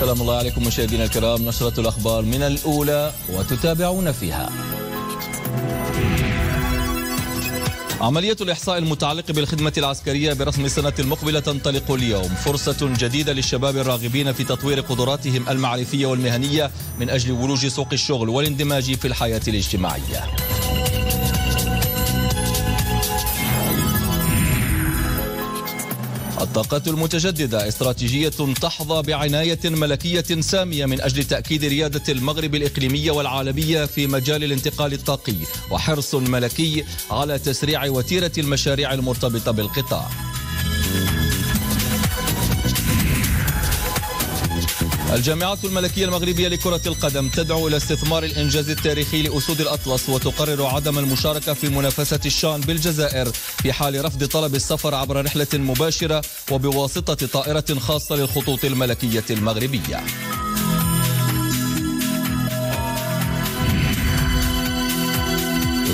السلام الله عليكم مشاهدينا الكرام نشرة الأخبار من الأولى وتتابعون فيها عملية الإحصاء المتعلق بالخدمة العسكرية برسم السنة المقبلة تنطلق اليوم فرصة جديدة للشباب الراغبين في تطوير قدراتهم المعرفية والمهنية من أجل ولوج سوق الشغل والاندماج في الحياة الاجتماعية الطاقات المتجددة استراتيجية تحظى بعناية ملكية سامية من أجل تأكيد ريادة المغرب الإقليمية والعالمية في مجال الانتقال الطاقي وحرص ملكي على تسريع وتيرة المشاريع المرتبطة بالقطاع الجامعات الملكية المغربية لكرة القدم تدعو إلى استثمار الإنجاز التاريخي لأسود الأطلس وتقرر عدم المشاركة في منافسة الشان بالجزائر في حال رفض طلب السفر عبر رحلة مباشرة وبواسطة طائرة خاصة للخطوط الملكية المغربية.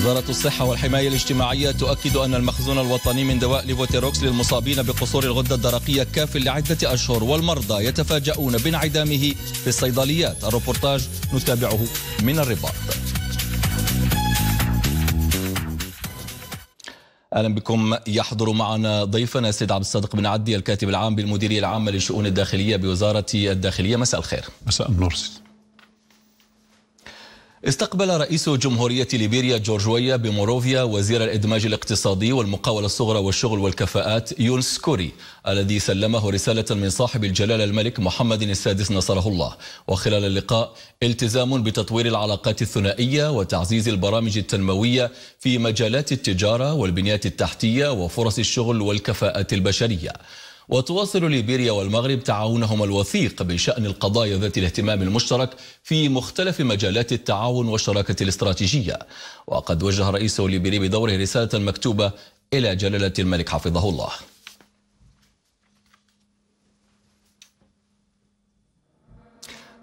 وزارة الصحة والحماية الاجتماعية تؤكد أن المخزون الوطني من دواء ليفوتيروكس للمصابين بقصور الغدة الدرقية كاف لعدة أشهر والمرضى يتفاجؤون بانعدامه في الصيدليات الروبورتاج نتابعه من الرباط اهلا بكم يحضر معنا ضيفنا السيد عبد الصادق بن عدي الكاتب العام بالمديريه العامه للشؤون الداخليه بوزاره الداخليه مساء الخير مساء النور سيدي استقبل رئيس جمهورية ليبيريا جورجويا بموروفيا وزير الإدماج الاقتصادي والمقاولة الصغرى والشغل والكفاءات يونس كوري الذي سلمه رسالة من صاحب الجلالة الملك محمد السادس نصره الله وخلال اللقاء التزام بتطوير العلاقات الثنائية وتعزيز البرامج التنموية في مجالات التجارة والبنيات التحتية وفرص الشغل والكفاءات البشرية وتواصل ليبيريا والمغرب تعاونهما الوثيق بشأن القضايا ذات الاهتمام المشترك في مختلف مجالات التعاون والشراكة الاستراتيجية وقد وجه الرئيس الليبيري بدوره رسالة مكتوبة إلى جلالة الملك حفظه الله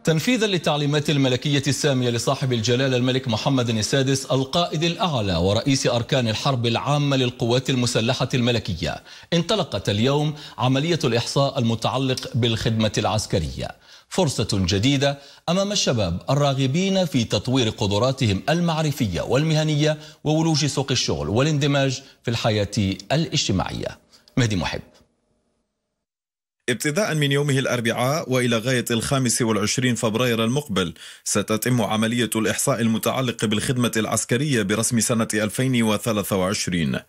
تنفيذا للتعليمات الملكية السامية لصاحب الجلالة الملك محمد السادس القائد الأعلى ورئيس أركان الحرب العامة للقوات المسلحة الملكية انطلقت اليوم عملية الإحصاء المتعلق بالخدمة العسكرية فرصة جديدة أمام الشباب الراغبين في تطوير قدراتهم المعرفية والمهنية وولوج سوق الشغل والاندماج في الحياة الاجتماعية مهدي محب ابتداء من يومه الأربعاء وإلى غاية الخامس والعشرين فبراير المقبل ستتم عملية الإحصاء المتعلق بالخدمة العسكرية برسم سنة 2023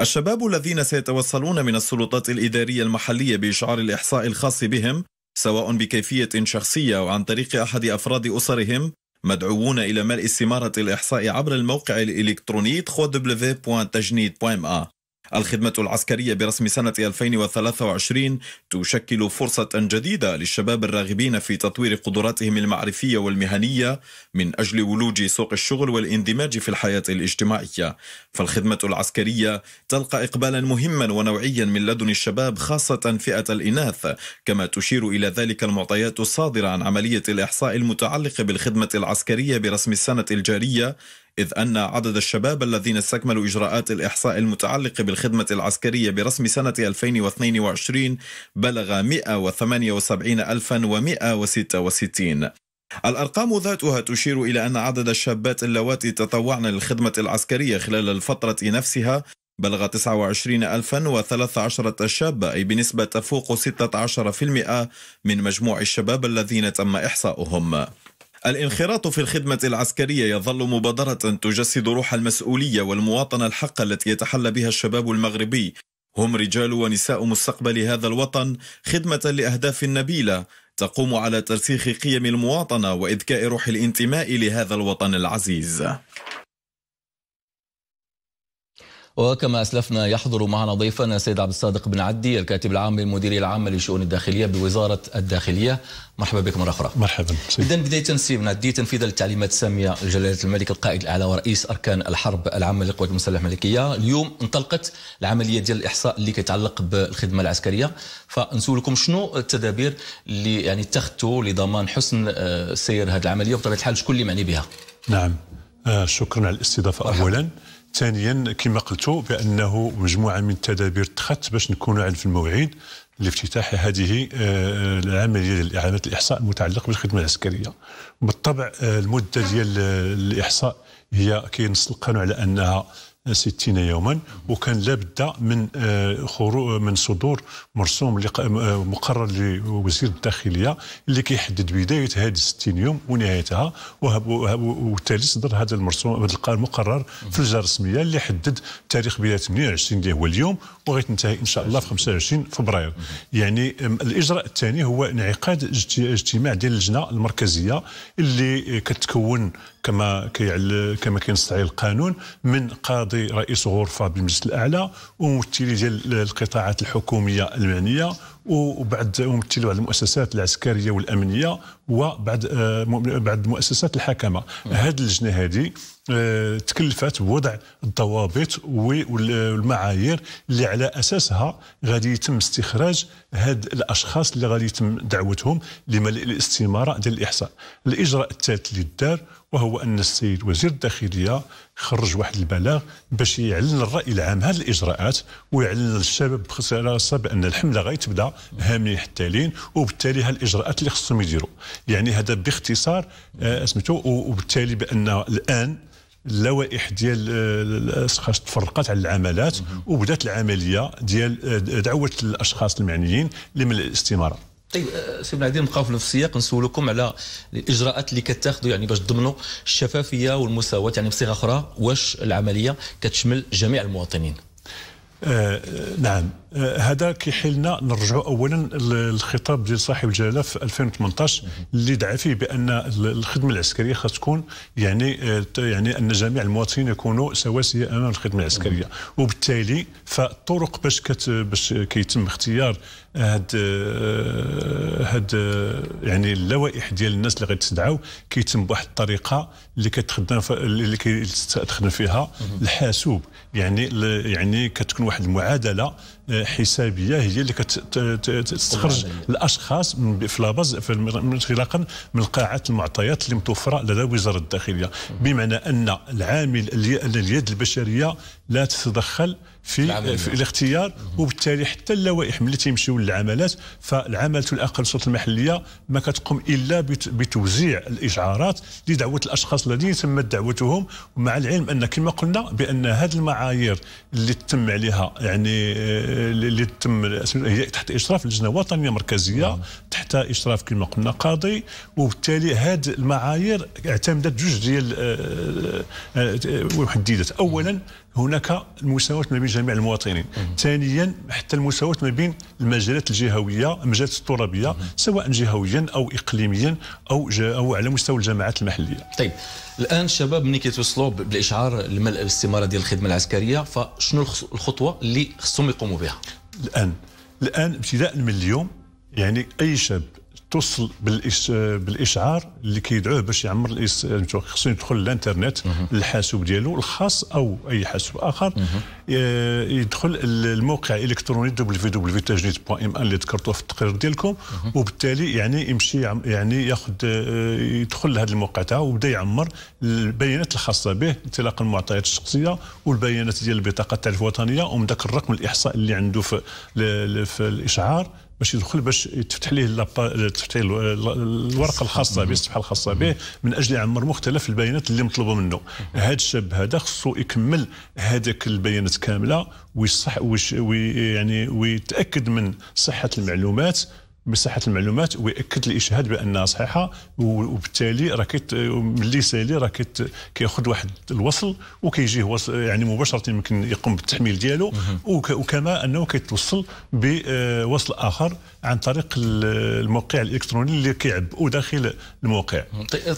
الشباب الذين سيتوصلون من السلطات الإدارية المحلية بإشعار الإحصاء الخاص بهم سواء بكيفية شخصية أو عن طريق أحد أفراد أسرهم مدعوون إلى ملء استمارة الإحصاء عبر الموقع الإلكتروني www.tajnit.ma الخدمة العسكرية برسم سنة 2023 تشكل فرصة جديدة للشباب الراغبين في تطوير قدراتهم المعرفية والمهنية من أجل ولوج سوق الشغل والاندماج في الحياة الاجتماعية فالخدمة العسكرية تلقى إقبالا مهما ونوعيا من لدن الشباب خاصة فئة الإناث كما تشير إلى ذلك المعطيات الصادرة عن عملية الإحصاء المتعلقة بالخدمة العسكرية برسم السنة الجارية إذ أن عدد الشباب الذين استكملوا إجراءات الإحصاء المتعلقة بالخدمة العسكرية برسم سنة 2022 بلغ 178166 الأرقام ذاتها تشير إلى أن عدد الشابات اللواتي تطوعن للخدمة العسكرية خلال الفترة نفسها بلغ 29013 شابة أي بنسبة تفوق 16% من مجموع الشباب الذين تم إحصاؤهم الانخراط في الخدمة العسكرية يظل مبادرة تجسد روح المسؤولية والمواطنة الحقة التي يتحلى بها الشباب المغربي هم رجال ونساء مستقبل هذا الوطن خدمة لأهداف نبيلة تقوم على ترسيخ قيم المواطنة وإذكاء روح الانتماء لهذا الوطن العزيز وكما أسلفنا يحضر معنا ضيفنا السيد عبد الصادق بن عدي الكاتب العام للمديرية العامة لشؤون الداخلية بوزارة الداخلية مرحبا بك مرة أخرى مرحبا إذا بداية سي بن عدي تنفيذ التعليمات السامية لجلالة الملك القائد الأعلى ورئيس أركان الحرب العامة للقوات المسلحة الملكية اليوم انطلقت العملية ديال الإحصاء اللي كيتعلق بالخدمة العسكرية فنسولكم شنو التدابير اللي يعني اتخذتوا لضمان حسن آه، سير هذه العملية وبطبيعة الحال شكون اللي معني بها نعم آه، شكرا على الاستضافة أولا ثانيا كما قلتوا بانه مجموعه من التدابير اتخذت باش نكونوا عند في الموعد لافتتاح هذه آه، العمليه ديال اعاده الاحصاء المتعلق بالخدمه العسكريه بالطبع آه، المده ديال آه، الاحصاء هي كينص القانون على انها 60 يوما وكان لابد من آه، خروج من صدور مرسوم آه، مقرر لوزير الداخليه اللي كيحدد بدايه هذه 60 يوم ونهايتها وبالتالي صدر هذا المرسوم هذا المقرر في الجهه الرسميه اللي حدد تاريخ بدايه 28 اللي هو اليوم وغيتنتهي ان شاء الله في 25 فبراير يعني الاجراء الثاني هو انعقاد اجتماع ديال اللجنه المركزيه اللي كتكون كما كيعل كما كينستعي القانون من قاضي رئيس غرفه بالمجلس الاعلى وممثلي ديال القطاعات الحكوميه المعنيه وبعد ممثلي بعض المؤسسات العسكريه والامنيه وبعد آه، بعد مؤسسات الحكمه هذه اللجنه هذه آه، تكلفت بوضع الضوابط والمعايير اللي على اساسها غادي يتم استخراج هاد الاشخاص اللي غادي يتم دعوتهم لملء الاستماره ديال الاحصاء الاجراء الثالث اللي دار وهو ان السيد وزير الداخليه خرج واحد البلاغ باش يعلن الراي العام هذه الاجراءات ويعلن للشباب بخصاصه بان الحمله غيتبدا هامين حتى لين وبالتالي هذه الاجراءات اللي خصهم يديروا يعني هذا باختصار آه، سميتو وبالتالي بان الان اللوائح ديال آه، الاشخاص تفرقت على العملات وبدات العمليه ديال آه، دعوه الاشخاص المعنيين لملء الاستماره طيب أه، سي بنعدين نبقاو في نفس السياق نسولكم على الاجراءات اللي كتاخذوا يعني باش تضمنوا الشفافيه والمساواه يعني بصيغه اخرى واش العمليه كتشمل جميع المواطنين آه، آه، نعم آه، هذا كيحيلنا نرجعوا اولا للخطاب ديال صاحب الجلاله في 2018 اللي دعا فيه بان الخدمه العسكريه خاص تكون يعني يعني ان جميع المواطنين يكونوا سواسيه امام الخدمه العسكريه وبالتالي فالطرق باش باش كيتم اختيار هاد هاد يعني اللوائح ديال الناس اللي غيتدعوا كيتم بواحد الطريقه اللي كتخدم اللي كتخدم فيها الحاسوب يعني يعني كتكون واحد المعادله آه، حسابيه هي اللي كتستخرج الاشخاص في لاباز انطلاقا من قاعات المعطيات اللي متوفره لدى وزاره الداخليه بمعنى ان العامل اليد البشريه لا تتدخل في, آه، في الاختيار وبالتالي حتى اللوائح ملي تيمشيو للعملات فالعمل الاقل صوت المحليه ما كتقوم الا بتوزيع الاشعارات لدعوه الاشخاص الذين تمت دعوتهم مع العلم ان كما قلنا بان هذه المعايير اللي تم عليها يعني آه، اللي تم هي تحت اشراف اللجنه الوطنيه المركزيه نعم. تحت اشراف كما قلنا قاضي وبالتالي هذه المعايير اعتمدت جوج ديال محددات آه، اولا هناك المساواة ما بين جميع المواطنين ثانيا حتى المساواة ما بين المجالات الجهوية المجالات الترابية سواء جهويا أو إقليميا أو, أو على مستوى الجماعات المحلية طيب الان الشباب ملي كيتوصلوا بالاشعار لملء الاستمارة ديال الخدمه العسكريه فشنو الخطوه اللي خصهم يقوموا بها الان الان ابتداء من اليوم يعني اي شاب توصل بالإش... بالاشعار اللي كيدعوه باش يعمر الإس... خصو يدخل الانترنت الحاسوب ديالو الخاص او اي حاسوب اخر يدخل الموقع الالكتروني www.tajnit.ma اللي ذكرتوه في التقرير ديالكم وبالتالي يعني يمشي يعني ياخذ آه، يدخل لهذا الموقع تاعو وبدا يعمر البيانات الخاصه به انطلاقا من المعطيات الشخصيه والبيانات ديال البطاقه تاع الوطنيه ومن ذاك الرقم الاحصاء اللي عنده في, في الاشعار باش يدخل باش تفتح ليه تفتح ليه الورقه الخاصه به الصفحه الخاصه به من اجل يعمر مختلف البيانات اللي مطلوبه منه هذا الشاب هذا خصو يكمل هذاك البيانات كامله ويصح ويش وي يعني ويتاكد من صحه المعلومات بصحه المعلومات وياكد الاشهاد بانها صحيحه وبالتالي راه ملي سالي راه كياخذ واحد الوصل وكيجيه يعني مباشره يمكن يقوم بالتحميل ديالو وكما انه كيتوصل بوصل آه، اخر عن طريق الموقع الالكتروني اللي كيعبئوا داخل الموقع.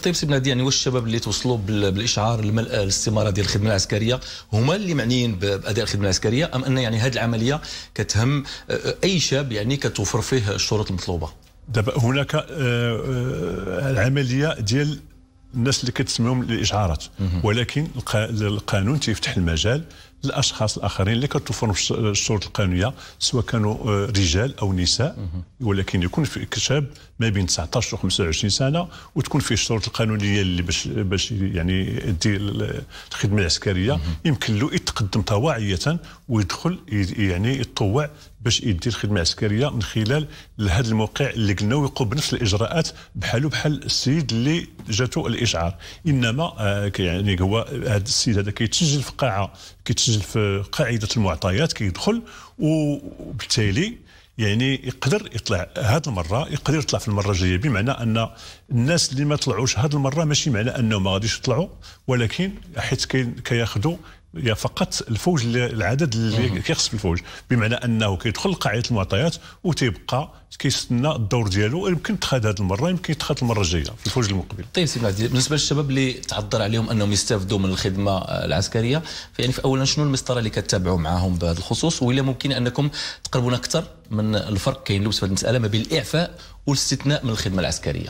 طيب سي بنادي يعني واش الشباب اللي توصلوا بالاشعار الاستماره ديال الخدمه العسكريه هما اللي معنيين باداء الخدمه العسكريه ام ان يعني هذه العمليه كتهم آه، آه، اي شاب يعني كتوفر فيه الشروط المطلوبه دابا هناك آه، آه، العمليه ديال الناس اللي كتسميهم الاشعارات ولكن القانون تيفتح المجال للاشخاص الاخرين اللي كتوفرهم الشروط القانونيه سواء كانوا آه، رجال او نساء ولكن يكون في شاب ما بين 19 و 25 سنه وتكون فيه الشروط القانونيه اللي باش باش يعني يدي الخدمه العسكريه يمكن له يتقدم طواعيه ويدخل يعني يتطوع باش يدير خدمه عسكريه من خلال هذا الموقع اللي قلنا ويقوم بنفس الاجراءات بحاله بحال السيد اللي جاتو الاشعار انما آه يعني هو هذا السيد هذا كيتسجل في قاعه كيتسجل في قاعده المعطيات كيدخل وبالتالي يعني يقدر يطلع هذه المره يقدر يطلع في المره الجايه بمعنى ان الناس اللي ما طلعوش هذه المره ماشي معنى انهم ما غاديش يطلعوا ولكن حيت كياخذوا هي فقط الفوج العدد اللي كيخص في الفوج بمعنى انه كيدخل لقاعده المعطيات وتيبقى كيستنى الدور ديالو يمكن تخاد هذه المره يمكن يتخاد المره الجايه في الفوج المقبل طيب سي عزيز بالنسبه للشباب اللي تعذر عليهم انهم يستافدوا من الخدمه العسكريه يعني في اولا شنو المسطره اللي كتابعوا معاهم بهذا الخصوص ولا ممكن انكم تقربون اكثر من الفرق كاين لبس في هذه المساله ما بين الاعفاء والاستثناء من الخدمه العسكريه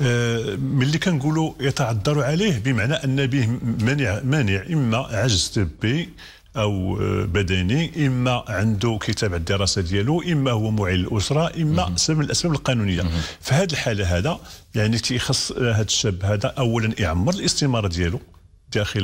آه، ملي كنقولوا يتعذر عليه بمعنى ان به مانع مانع اما عجز طبي او آه، بدني اما عنده كتاب الدراسه ديالو اما هو معيل الاسره اما سبب من الاسباب القانونيه في هذه الحاله هذا يعني تيخص هذا الشاب هذا اولا يعمر الاستماره ديالو داخل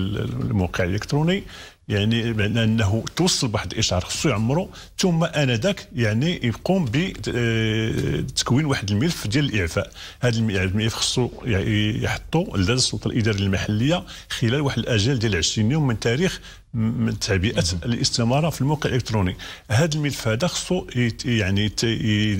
الموقع الالكتروني يعني بمعنى انه توصل بواحد الاشعار خصو يعمرو ثم انذاك يعني يقوم بتكوين آه، واحد الملف ديال الاعفاء هذا يعني الملف خصو يعني يحطو لدى السلطه الاداريه المحليه خلال واحد الاجال ديال 20 يوم من تاريخ من تعبئه الاستماره في الموقع الالكتروني هذا الملف هذا خصو يعني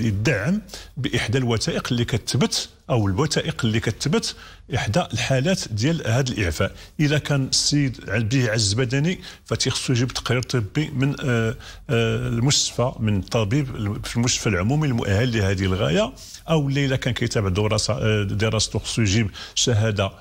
يدعم باحدى الوثائق اللي كتبت او الوثائق اللي كتبت احدى الحالات ديال هذا الاعفاء الا كان السيد به عجز بدني فتيخصو يجيب تقرير طبي من آه، آه، المستشفى من طبيب في المستشفى العمومي المؤهل لهذه الغايه او الا كان كيتابع دراسه آه، دراسته خصو يجيب شهاده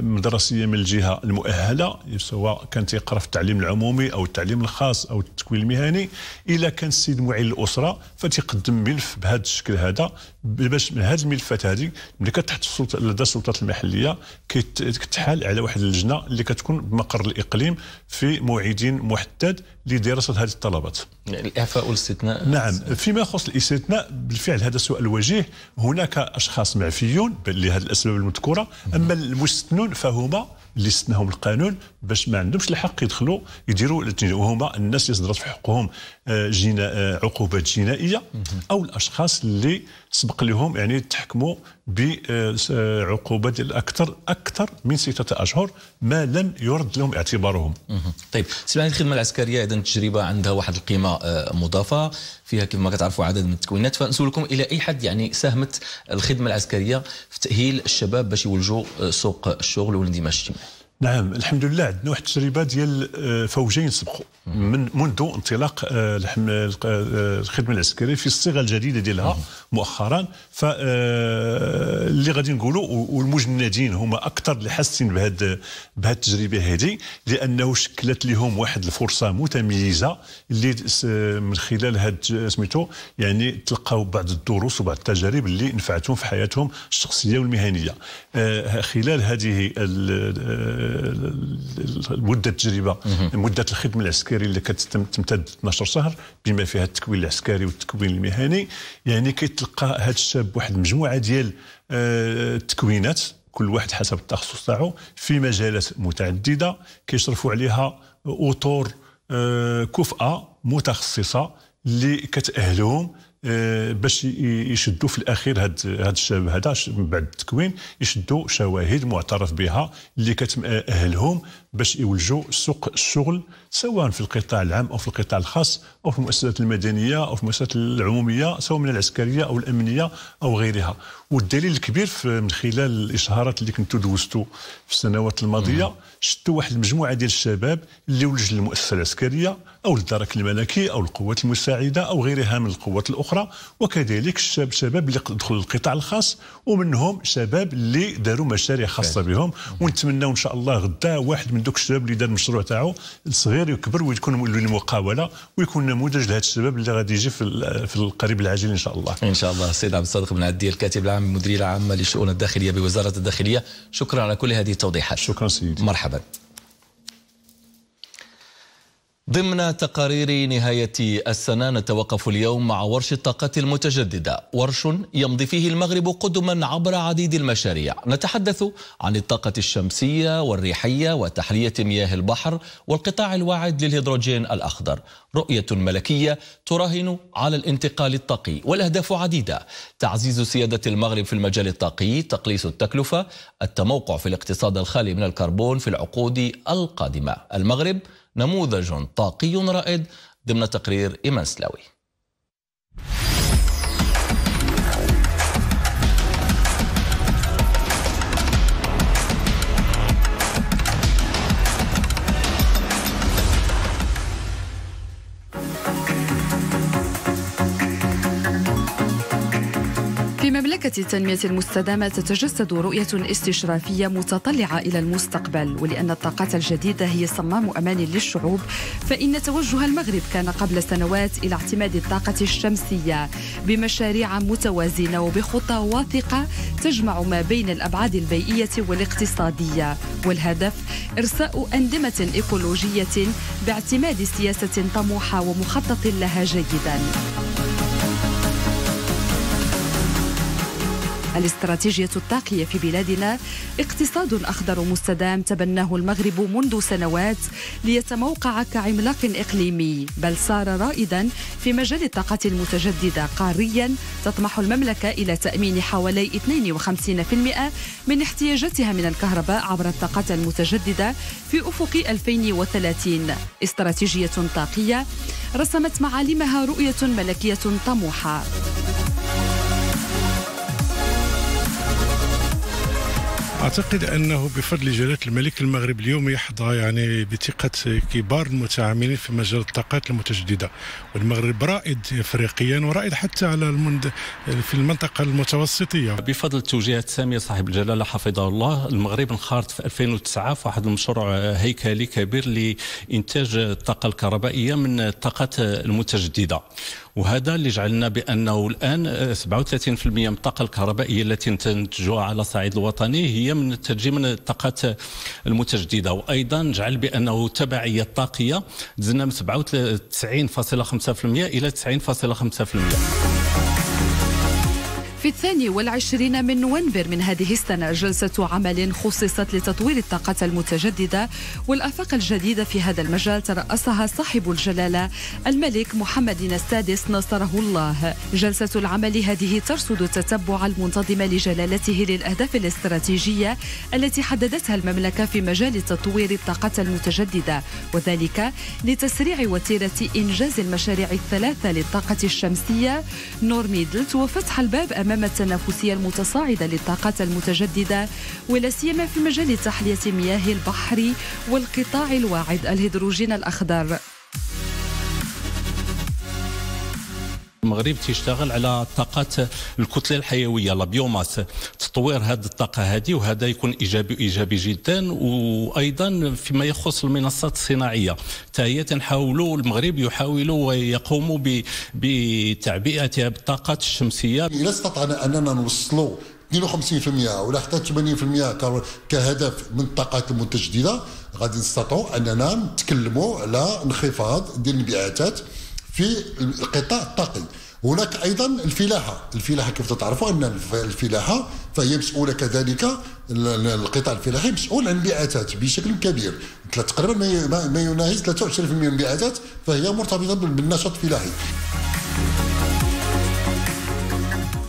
مدرسيه من الجهه المؤهله سواء كان تيقرا في التعليم العمومي او التعليم الخاص او التكوين المهني الا كان السيد معين الاسره فتيقدم ملف بهذا الشكل هذا باش من هذه الملفات هذه ملي كتحط السلطه لدى السلطات المحليه كتحال على واحد اللجنه اللي كتكون بمقر الاقليم في موعدين محدد لدراسه هذه الطلبات. الاعفاء والاستثناء نعم فيما يخص الاستثناء بالفعل هذا سؤال وجيه هناك اشخاص معفيون لهذه الاسباب المذكوره اما المستثنون فهما اللي استناهم القانون باش ما عندهمش الحق يدخلوا يديروا وهما الناس اللي صدرت في حقهم آه، جنا آه، عقوبات جنائيه او الاشخاص اللي سبق لهم يعني تحكموا بعقوبه آه، الاكثر اكثر اكثر من سته اشهر ما لم يرد لهم اعتبارهم. طيب سمعني الخدمه العسكريه اذا تجربه عندها واحد القيمه مضافه فيها كما كتعرفوا عدد من التكوينات فنسولكم الى اي حد يعني ساهمت الخدمه العسكريه في تاهيل الشباب باش يولجوا سوق الشغل والاندماج الاجتماعي نعم الحمد لله عندنا واحد التجربه ديال آه، فوجين سبقوا من منذ انطلاق آه، آه، الخدمه العسكريه في الصيغه الجديده ديالها مؤخرا ف اللي غادي نقولوا والمجندين هما اكثر اللي حاسين بهذه بهذه التجربه هذه لانه شكلت لهم واحد الفرصه متميزه اللي من خلال هذا سميتو يعني تلقاو بعض الدروس وبعض التجارب اللي نفعتهم في حياتهم الشخصيه والمهنيه خلال هذه مده التجربه مده الخدمه العسكريه اللي كتمتد 12 شهر بما فيها التكوين العسكري والتكوين المهني يعني كيتلقى هذا الشاب واحد المجموعه ديال آه، التكوينات كل واحد حسب التخصص تاعو في مجالات متعدده كيشرفوا عليها اطور آه، كفأه متخصصه اللي كتأهلهم آه، باش يشدوا في الاخير هذا هاد الشباب هذا من بعد التكوين يشدوا شواهد معترف بها اللي كتمأهلهم آه، باش يولجوا سوق الشغل سواء في القطاع العام او في القطاع الخاص او في المؤسسات المدنيه او في المؤسسات العموميه سواء من العسكريه او الامنيه او غيرها والدليل الكبير من خلال الاشهارات اللي كنتو دوزتو في السنوات الماضيه شتوا واحد المجموعه ديال الشباب اللي ولج للمؤسسه العسكريه أو الدرك الملكي أو القوات المساعدة أو غيرها من القوات الأخرى وكذلك الشباب اللي دخلوا للقطاع الخاص ومنهم شباب اللي داروا مشاريع خاصة بهم ونتمناو إن شاء الله غدا واحد من دوك الشباب اللي دار المشروع تاعو صغير يكبر ويكون المقاوله ويكون نموذج لهذا الشباب اللي غادي يجي في, في القريب العاجل إن شاء الله إن شاء الله السيد عبد الصادق بن عدي الكاتب العام المديرية العامة للشؤون الداخلية بوزارة الداخلية شكرا على كل هذه التوضيحات شكرا سيدي مرحبا ضمن تقارير نهاية السنة نتوقف اليوم مع ورش الطاقة المتجددة ورش يمضي فيه المغرب قدما عبر عديد المشاريع نتحدث عن الطاقة الشمسية والريحية وتحلية مياه البحر والقطاع الواعد للهيدروجين الأخضر رؤية ملكية تراهن على الانتقال الطاقي والأهداف عديدة تعزيز سيادة المغرب في المجال الطاقي تقليص التكلفة التموقع في الاقتصاد الخالي من الكربون في العقود القادمة المغرب نموذج طاقي رائد ضمن تقرير إيمان سلاوي شبكة التنمية المستدامة تتجسد رؤية استشرافية متطلعة إلى المستقبل ولأن الطاقات الجديدة هي صمام أمان للشعوب فإن توجه المغرب كان قبل سنوات إلى اعتماد الطاقة الشمسية بمشاريع متوازنة وبخطى واثقة تجمع ما بين الأبعاد البيئية والاقتصادية والهدف إرساء أندمة إيكولوجية باعتماد سياسة طموحة ومخطط لها جيداً. الاستراتيجية الطاقية في بلادنا اقتصاد أخضر مستدام تبناه المغرب منذ سنوات ليتموقع كعملاق إقليمي بل صار رائدا في مجال الطاقة المتجددة قاريا تطمح المملكة إلى تأمين حوالي 52% من احتياجاتها من الكهرباء عبر الطاقة المتجددة في أفق 2030 استراتيجية طاقية رسمت معالمها رؤية ملكية طموحة اعتقد انه بفضل جلاله الملك المغرب اليوم يحظى يعني بثقه كبار المتعاملين في مجال الطاقات المتجدده والمغرب رائد افريقيا ورائد حتى على المند... في المنطقه المتوسطيه بفضل التوجيهات الساميه صاحب الجلاله حفظه الله المغرب انخرط في 2009 في واحد المشروع هيكلي كبير لانتاج الطاقه الكهربائيه من الطاقات المتجدده وهذا اللي جعلنا بانه الان 37% آه، من الطاقه الكهربائيه التي تنتجها على الصعيد الوطني هي من تجي من الطاقات المتجدده وايضا جعل بانه التبعيه الطاقيه تزلنا من 97.5% الى 90.5% في الثاني والعشرين من نوفمبر من هذه السنة جلسة عمل خصصت لتطوير الطاقة المتجددة والآفاق الجديدة في هذا المجال ترأسها صاحب الجلالة الملك محمد السادس نصره الله جلسة العمل هذه ترصد التتبع المنتظم لجلالته للأهداف الاستراتيجية التي حددتها المملكة في مجال تطوير الطاقة المتجددة وذلك لتسريع وتيرة إنجاز المشاريع الثلاثة للطاقة الشمسية نور ميدلت وفتح الباب أمام الكمامة التنافسية المتصاعدة للطاقات المتجددة ولا سيما في مجال تحلية مياه البحر والقطاع الواعد الهيدروجين الأخضر المغرب تيشتغل على طاقات الكتله الحيويه لا بيوماس تطوير هذه الطاقه هذه وهذا يكون ايجابي ايجابي جدا وايضا فيما يخص المنصات الصناعيه حتى هي تنحاولوا المغرب يحاول ويقوم بتعبئتها بالطاقات الشمسيه الا استطعنا اننا نوصلوا 52% ولا حتى 80% كهدف من الطاقات المتجدده غادي نستطيعوا اننا نتكلموا على انخفاض ديال الانبعاثات في القطاع الطاقي هناك ايضا الفلاحه، الفلاحه كيف تعرفوا ان الفلاحه فهي مسؤوله كذلك القطاع الفلاحي مسؤول عن الانبعاثات بشكل كبير، تقريبا ما يناهز 23% من الانبعاثات فهي مرتبطه بالنشاط الفلاحي.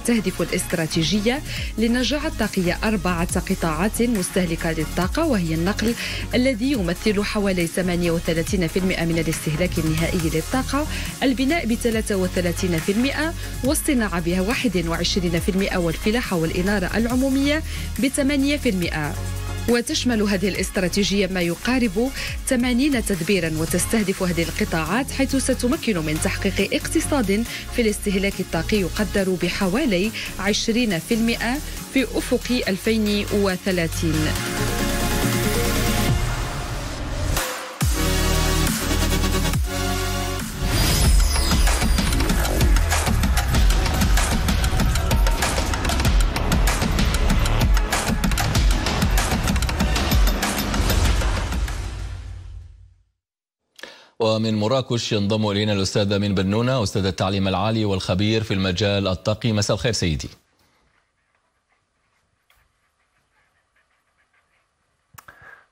تستهدف الاستراتيجية لنجاعة الطاقية أربعة قطاعات مستهلكة للطاقة وهي النقل الذي يمثل حوالي 38% من الاستهلاك النهائي للطاقة البناء ب 33% والصناعة ب 21% والفلاحة والإنارة العمومية ب 8% وتشمل هذه الاستراتيجية ما يقارب 80 تدبيرا وتستهدف هذه القطاعات حيث ستمكن من تحقيق اقتصاد في الاستهلاك الطاقي يقدر بحوالي 20% في أفق 2030 ومن مراكش ينضم الينا الاستاذ امين بنونه استاذ التعليم العالي والخبير في المجال الطاقي مساء الخير سيدي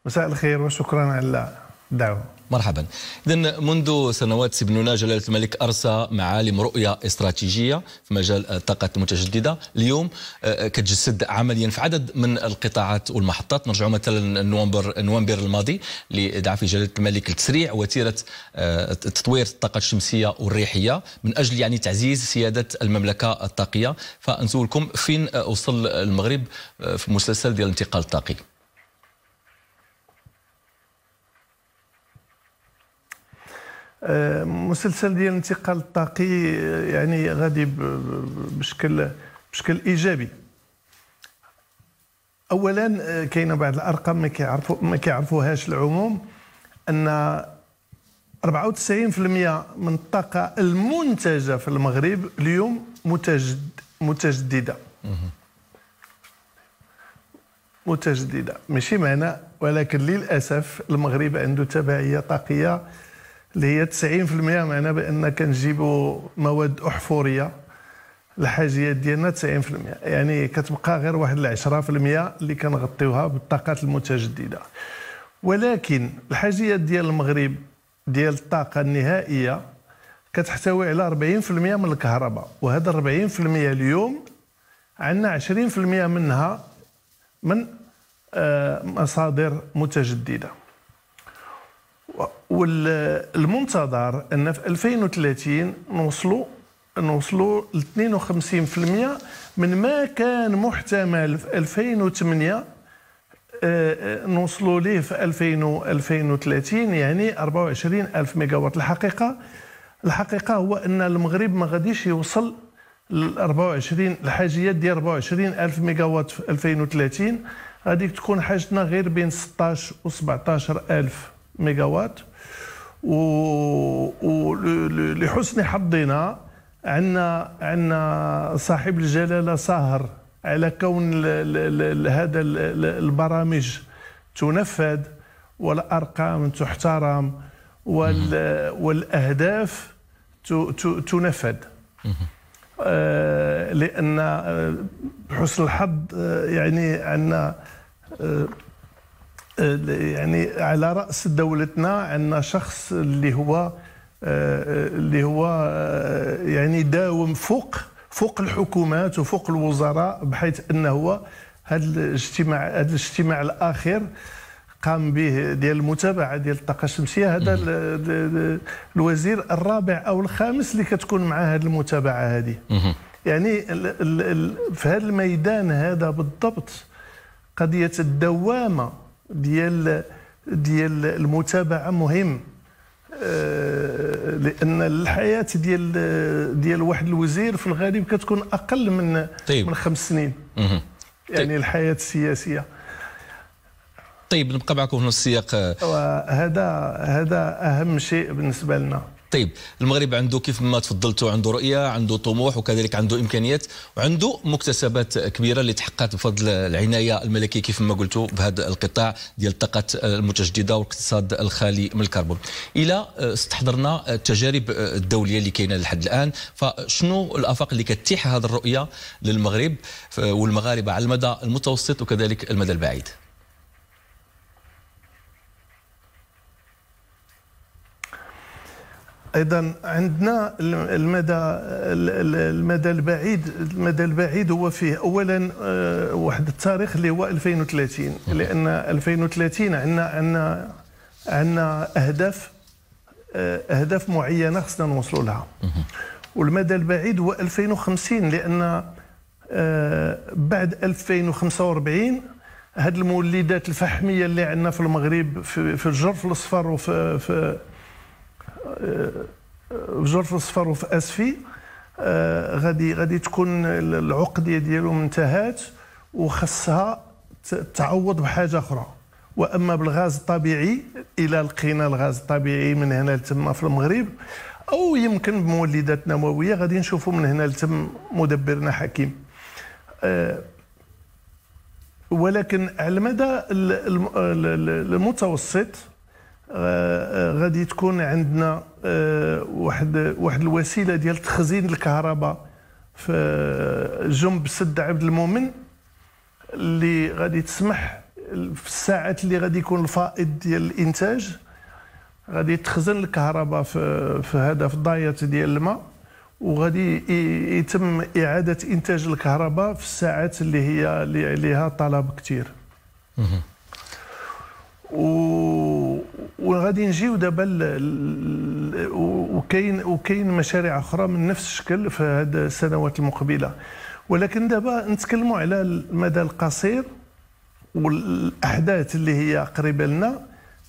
مساء الخير وشكرا على الدعوه مرحبا اذا منذ سنوات سيبنونا جلاله الملك ارسى معالم رؤيه استراتيجيه في مجال الطاقات المتجدده اليوم آه، آه، كتجسد عمليا في عدد من القطاعات والمحطات نرجع مثلا نوفمبر نوفمبر الماضي اللي دعا في جلاله الملك لتسريع وتيره آه، تطوير الطاقه الشمسيه والريحيه من اجل يعني تعزيز سياده المملكه الطاقيه فنسولكم فين وصل المغرب في مسلسل ديال الانتقال الطاقي مسلسل ديال الانتقال الطاقي يعني غادي بشكل بشكل ايجابي اولا كاينه بعض الارقام ما كيعرفوا ما كيعرفوهاش العموم ان 94% من الطاقه المنتجه في المغرب اليوم متجد متجدده متجدده ماشي معنى ولكن للاسف المغرب عنده تبعيه طاقيه اللي هي 90% معناها بان كنجيبوا مواد احفوريه الحاجيات ديالنا 90% يعني كتبقى غير واحد ال 10% اللي كنغطيوها بالطاقات المتجدده ولكن الحاجيات ديال المغرب ديال الطاقه النهائيه كتحتوي على 40% من الكهرباء وهذا 40% اليوم عندنا 20% منها من آه، مصادر متجدده والمنتظر ان في 2030 نوصلوا نوصلوا ل 52% من ما كان محتمل في 2008 آه، آه، نوصلوا ليه في 2000 2030 يعني 24 ألف ميجاوات الحقيقة الحقيقة هو أن المغرب ما غاديش يوصل ل 24 الحاجيات ديال 24 ألف ميجاوات في 2030 غادي تكون حاجتنا غير بين 16 و 17 ألف ميجاوات ولحسن و... حظنا عندنا عندنا صاحب الجلاله ساهر على كون ل... ل... ل... هذا البرامج تنفذ والارقام تحترم وال... والاهداف ت... ت... تنفذ آه، لان آه، حسن الحظ آه، يعني عندنا يعني على راس دولتنا عندنا شخص اللي هو آه، آه، اللي هو آه، يعني داوم فوق فوق الحكومات وفوق الوزراء بحيث انه هو هذا الاجتماع هذا الاجتماع الاخير قام به ديال المتابعه ديال الطاقه الشمسيه هذا الوزير الرابع او الخامس اللي كتكون معاه هذه المتابعه هذه يعني في هذا الميدان هذا بالضبط قضيه الدوامه ديال ديال المتابعه مهم آه، لان الحياه ديال ديال واحد الوزير في الغالب كتكون اقل من طيب. من خمس سنين يعني طيب. يعني الحياه السياسيه طيب نبقى معكم في نفس السياق هذا هذا اهم شيء بالنسبه لنا طيب المغرب عنده كيف ما تفضلتوا عنده رؤيه عنده طموح وكذلك عنده امكانيات وعنده مكتسبات كبيره اللي تحققت بفضل العنايه الملكيه كيف ما قلتوا بهذا القطاع ديال الطاقه المتجدده والاقتصاد الخالي من الكربون الى آه، استحضرنا آه، التجارب آه، الدوليه اللي كاينه لحد الان فشنو الافاق اللي كتيح هذه الرؤيه للمغرب والمغاربه على المدى المتوسط وكذلك المدى البعيد ايضا عندنا المدى المدى البعيد المدى البعيد هو فيه اولا آه، واحد التاريخ اللي هو 2030 لان 2030 عندنا عندنا عندنا اهداف آه، اهداف معينه خصنا نوصلوا لها والمدى البعيد هو 2050 لان آه، بعد 2045 هاد المولدات الفحميه اللي عندنا في المغرب في الجرف الاصفر وفي في جورج صفاروف اسفي غادي غادي تكون العقديه ديالو انتهت وخصها تعوض بحاجه اخرى واما بالغاز الطبيعي الى لقينا الغاز الطبيعي من هنا لتما في المغرب او يمكن بمولدات نوويه غادي نشوفوا من هنا لتم مدبرنا حكيم آه، ولكن على المدى المتوسط آه، آه، غادي تكون عندنا آه، واحد واحد الوسيله ديال تخزين الكهرباء في جنب سد عبد المؤمن اللي غادي تسمح في الساعات اللي غادي يكون الفائض ديال الانتاج غادي تخزن الكهرباء في في هذا في الضايات ديال الماء وغادي يتم اعاده انتاج الكهرباء في الساعات اللي هي اللي عليها طلب كثير و... وغادي نجيو دابا ال... وكاين وكاين مشاريع اخرى من نفس الشكل في هذه السنوات المقبله ولكن دابا نتكلموا على المدى القصير والاحداث اللي هي قريبه لنا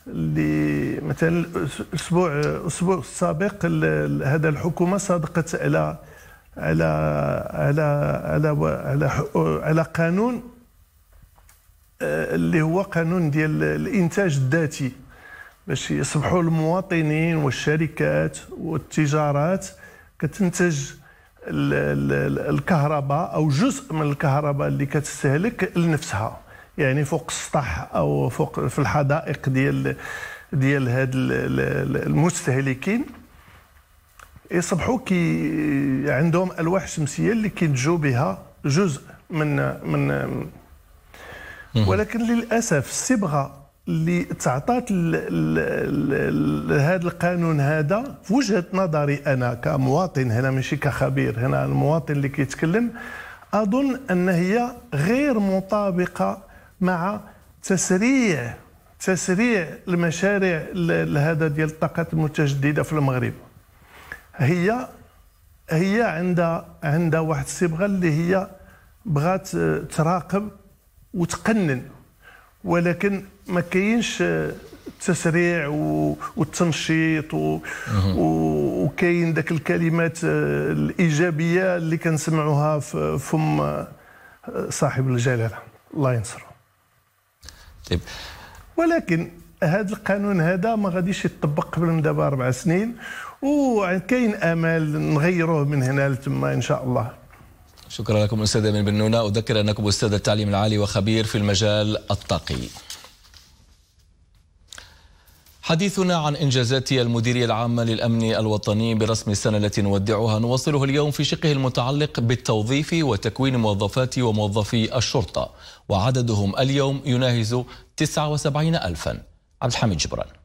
اللي مثلا الاسبوع الاسبوع السابق هذا الحكومه صادقت على على على على على, على, على قانون آه، اللي هو قانون ديال الانتاج الذاتي باش يصبحوا المواطنين والشركات والتجارات كتنتج الكهرباء او جزء من الكهرباء اللي كتستهلك لنفسها يعني فوق السطح او فوق في الحدائق ديال ديال هاد المستهلكين يصبحوا كي عندهم الواح شمسيه اللي كينتجوا بها جزء من من ولكن للاسف الصبغه اللي تعطات لهذا القانون هذا في وجهه نظري انا كمواطن هنا ماشي كخبير هنا المواطن اللي كيتكلم اظن ان هي غير مطابقه مع تسريع تسريع المشاريع هذا ديال الطاقات المتجدده في المغرب هي هي عندها عندها واحد الصبغه اللي هي بغات تراقب وتقنن ولكن ما كاينش التسريع والتنشيط و... وكاين ذاك الكلمات آه، الايجابيه اللي كنسمعوها في فم آه، صاحب الجلاله الله ينصره طيب ولكن هذا القانون هذا ما غاديش يتطبق قبل من دابا اربع سنين وكاين امل نغيروه من هنا لتما ان شاء الله شكرا لكم أستاذ أمين بن نونة أذكر أنكم أستاذ التعليم العالي وخبير في المجال الطاقي حديثنا عن إنجازات المديرية العامة للأمن الوطني برسم السنة التي نودعها نواصله اليوم في شقه المتعلق بالتوظيف وتكوين موظفات وموظفي الشرطة وعددهم اليوم يناهز 79 ألفا عبد الحميد جبران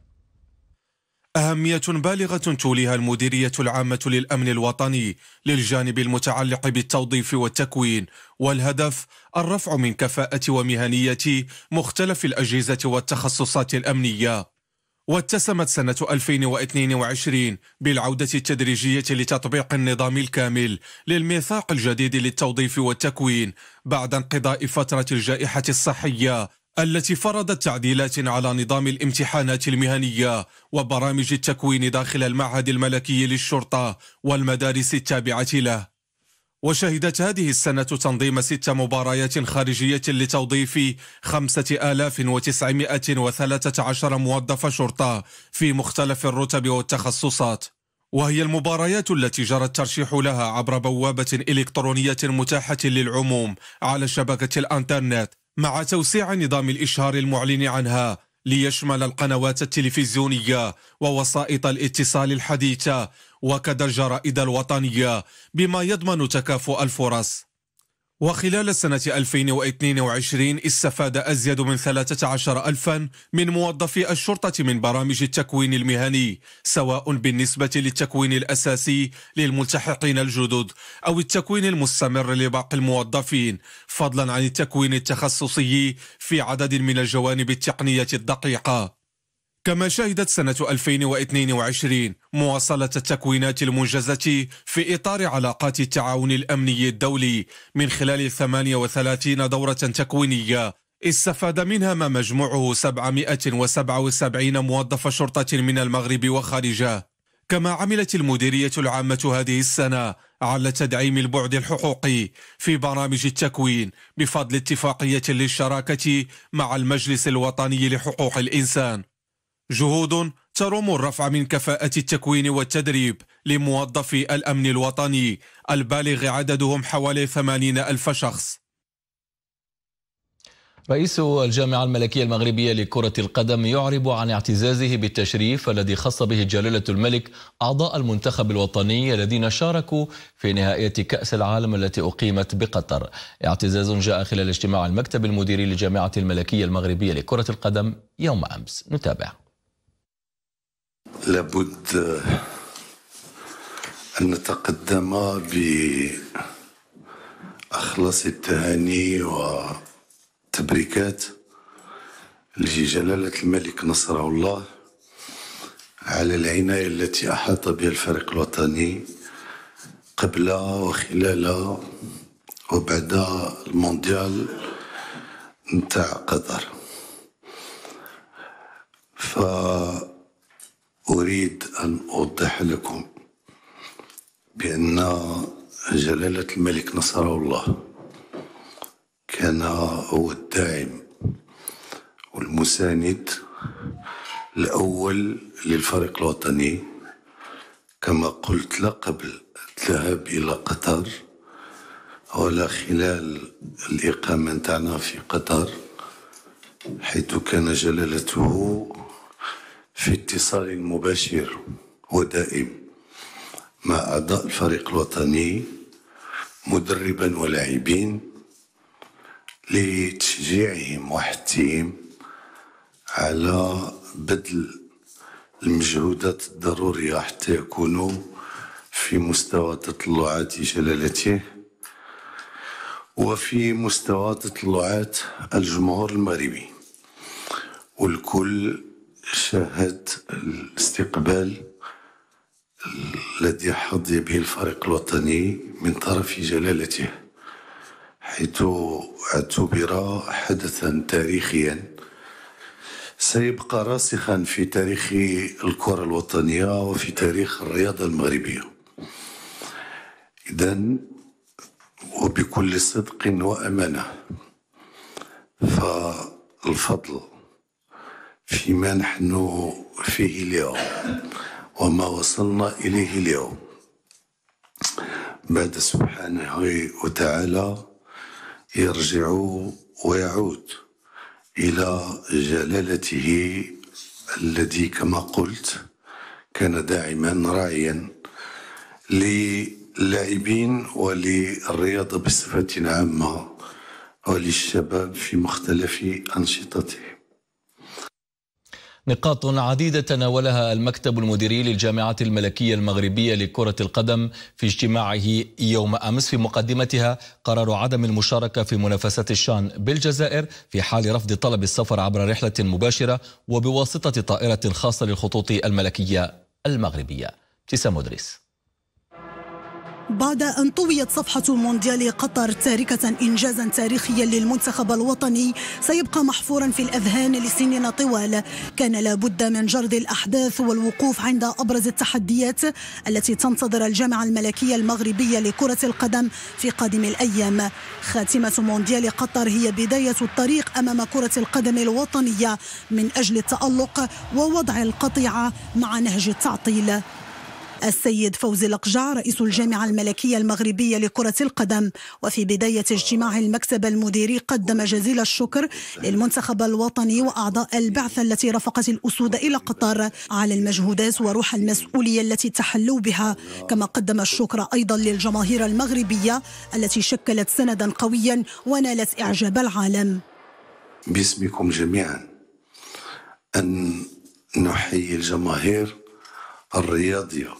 أهمية بالغة توليها المديرية العامة للأمن الوطني للجانب المتعلق بالتوظيف والتكوين والهدف الرفع من كفاءة ومهنية مختلف الأجهزة والتخصصات الأمنية واتسمت سنة 2022 بالعودة التدريجية لتطبيق النظام الكامل للميثاق الجديد للتوظيف والتكوين بعد انقضاء فترة الجائحة الصحية التي فرضت تعديلات على نظام الامتحانات المهنية وبرامج التكوين داخل المعهد الملكي للشرطة والمدارس التابعة له وشهدت هذه السنة تنظيم ست مباريات خارجية لتوظيف 5913 موظف شرطة في مختلف الرتب والتخصصات وهي المباريات التي جرى الترشيح لها عبر بوابة إلكترونية متاحة للعموم على شبكة الأنترنت مع توسيع نظام الإشهار المعلن عنها ليشمل القنوات التلفزيونية ووسائط الاتصال الحديثة وكذا الجرائد الوطنية بما يضمن تكافؤ الفرص وخلال سنة 2022 استفاد أزيد من 13 ألفا من موظفي الشرطة من برامج التكوين المهني سواء بالنسبة للتكوين الأساسي للملتحقين الجدد أو التكوين المستمر لباقي الموظفين فضلا عن التكوين التخصصي في عدد من الجوانب التقنية الدقيقة كما شهدت سنة 2022 مواصلة التكوينات المنجزة في إطار علاقات التعاون الأمني الدولي من خلال 38 دورة تكوينية استفاد منها ما مجموعه 777 موظف شرطة من المغرب وخارجه كما عملت المديرية العامة هذه السنة على تدعيم البعد الحقوقي في برامج التكوين بفضل اتفاقية للشراكة مع المجلس الوطني لحقوق الإنسان جهود تروم الرفع من كفاءة التكوين والتدريب لموظفي الأمن الوطني البالغ عددهم حوالي 80 ألف شخص رئيس الجامعة الملكية المغربية لكرة القدم يعرب عن اعتزازه بالتشريف الذي خص به جلالة الملك أعضاء المنتخب الوطني الذين شاركوا في نهائية كأس العالم التي أقيمت بقطر اعتزاز جاء خلال اجتماع المكتب المديري للجامعة الملكية المغربية لكرة القدم يوم أمس نتابع لابد أن نتقدم بأخلص التهاني والتبريكات لجلالة الملك نصره الله على العناية التي أحاط بها الفريق الوطني قبل وخلال وبعد المونديال نتاع قطر ف أريد أن أوضح لكم بأن جلالة الملك نصره الله كان هو الداعم والمساند الأول للفريق الوطني كما قلت لا قبل الذهاب إلى قطر ولا خلال الإقامة تاعنا في قطر حيث كان جلالته في اتصال مباشر ودائم مع أعضاء الفريق الوطني مدربا ولاعبين لتشجيعهم وحثهم على بذل المجهودات الضرورية حتى يكونوا في مستوى تطلعات جلالته وفي مستوى تطلعات الجمهور المغربي والكل شاهد الاستقبال الذي حظي به الفريق الوطني من طرف جلالته حيث اعتبر حدثا تاريخيا سيبقى راسخا في تاريخ الكره الوطنيه وفي تاريخ الرياضه المغربيه اذا وبكل صدق وامانه فالفضل فيما نحن فيه اليوم وما وصلنا إليه اليوم بعد سبحانه وتعالى يرجع ويعود إلى جلالته الذي كما قلت كان داعما راعيا للاعبين وللرياضة بصفة عامة وللشباب في مختلف أنشطته نقاط عديدة تناولها المكتب المديري للجامعة الملكية المغربية لكرة القدم في اجتماعه يوم أمس في مقدمتها قرار عدم المشاركة في منافسة الشان بالجزائر في حال رفض طلب السفر عبر رحلة مباشرة وبواسطة طائرة خاصة للخطوط الملكية المغربية ابتسام مدريس بعد أن طويت صفحة مونديال قطر تاركة إنجازا تاريخيا للمنتخب الوطني سيبقى محفورا في الأذهان لسنين طوال كان لابد من جرد الأحداث والوقوف عند أبرز التحديات التي تنتظر الجامعة الملكية المغربية لكرة القدم في قادم الأيام خاتمة مونديال قطر هي بداية الطريق أمام كرة القدم الوطنية من أجل التألق ووضع القطيعة مع نهج التعطيل السيد فوزي الأقجع رئيس الجامعة الملكية المغربية لكرة القدم وفي بداية اجتماع المكتب المديري قدم جزيل الشكر للمنتخب الوطني وأعضاء البعثة التي رافقت الأسود إلى قطر على المجهودات وروح المسؤولية التي تحلوا بها كما قدم الشكر أيضا للجماهير المغربية التي شكلت سندا قويا ونالت إعجاب العالم باسمكم جميعا أن نحيي الجماهير الرياضيه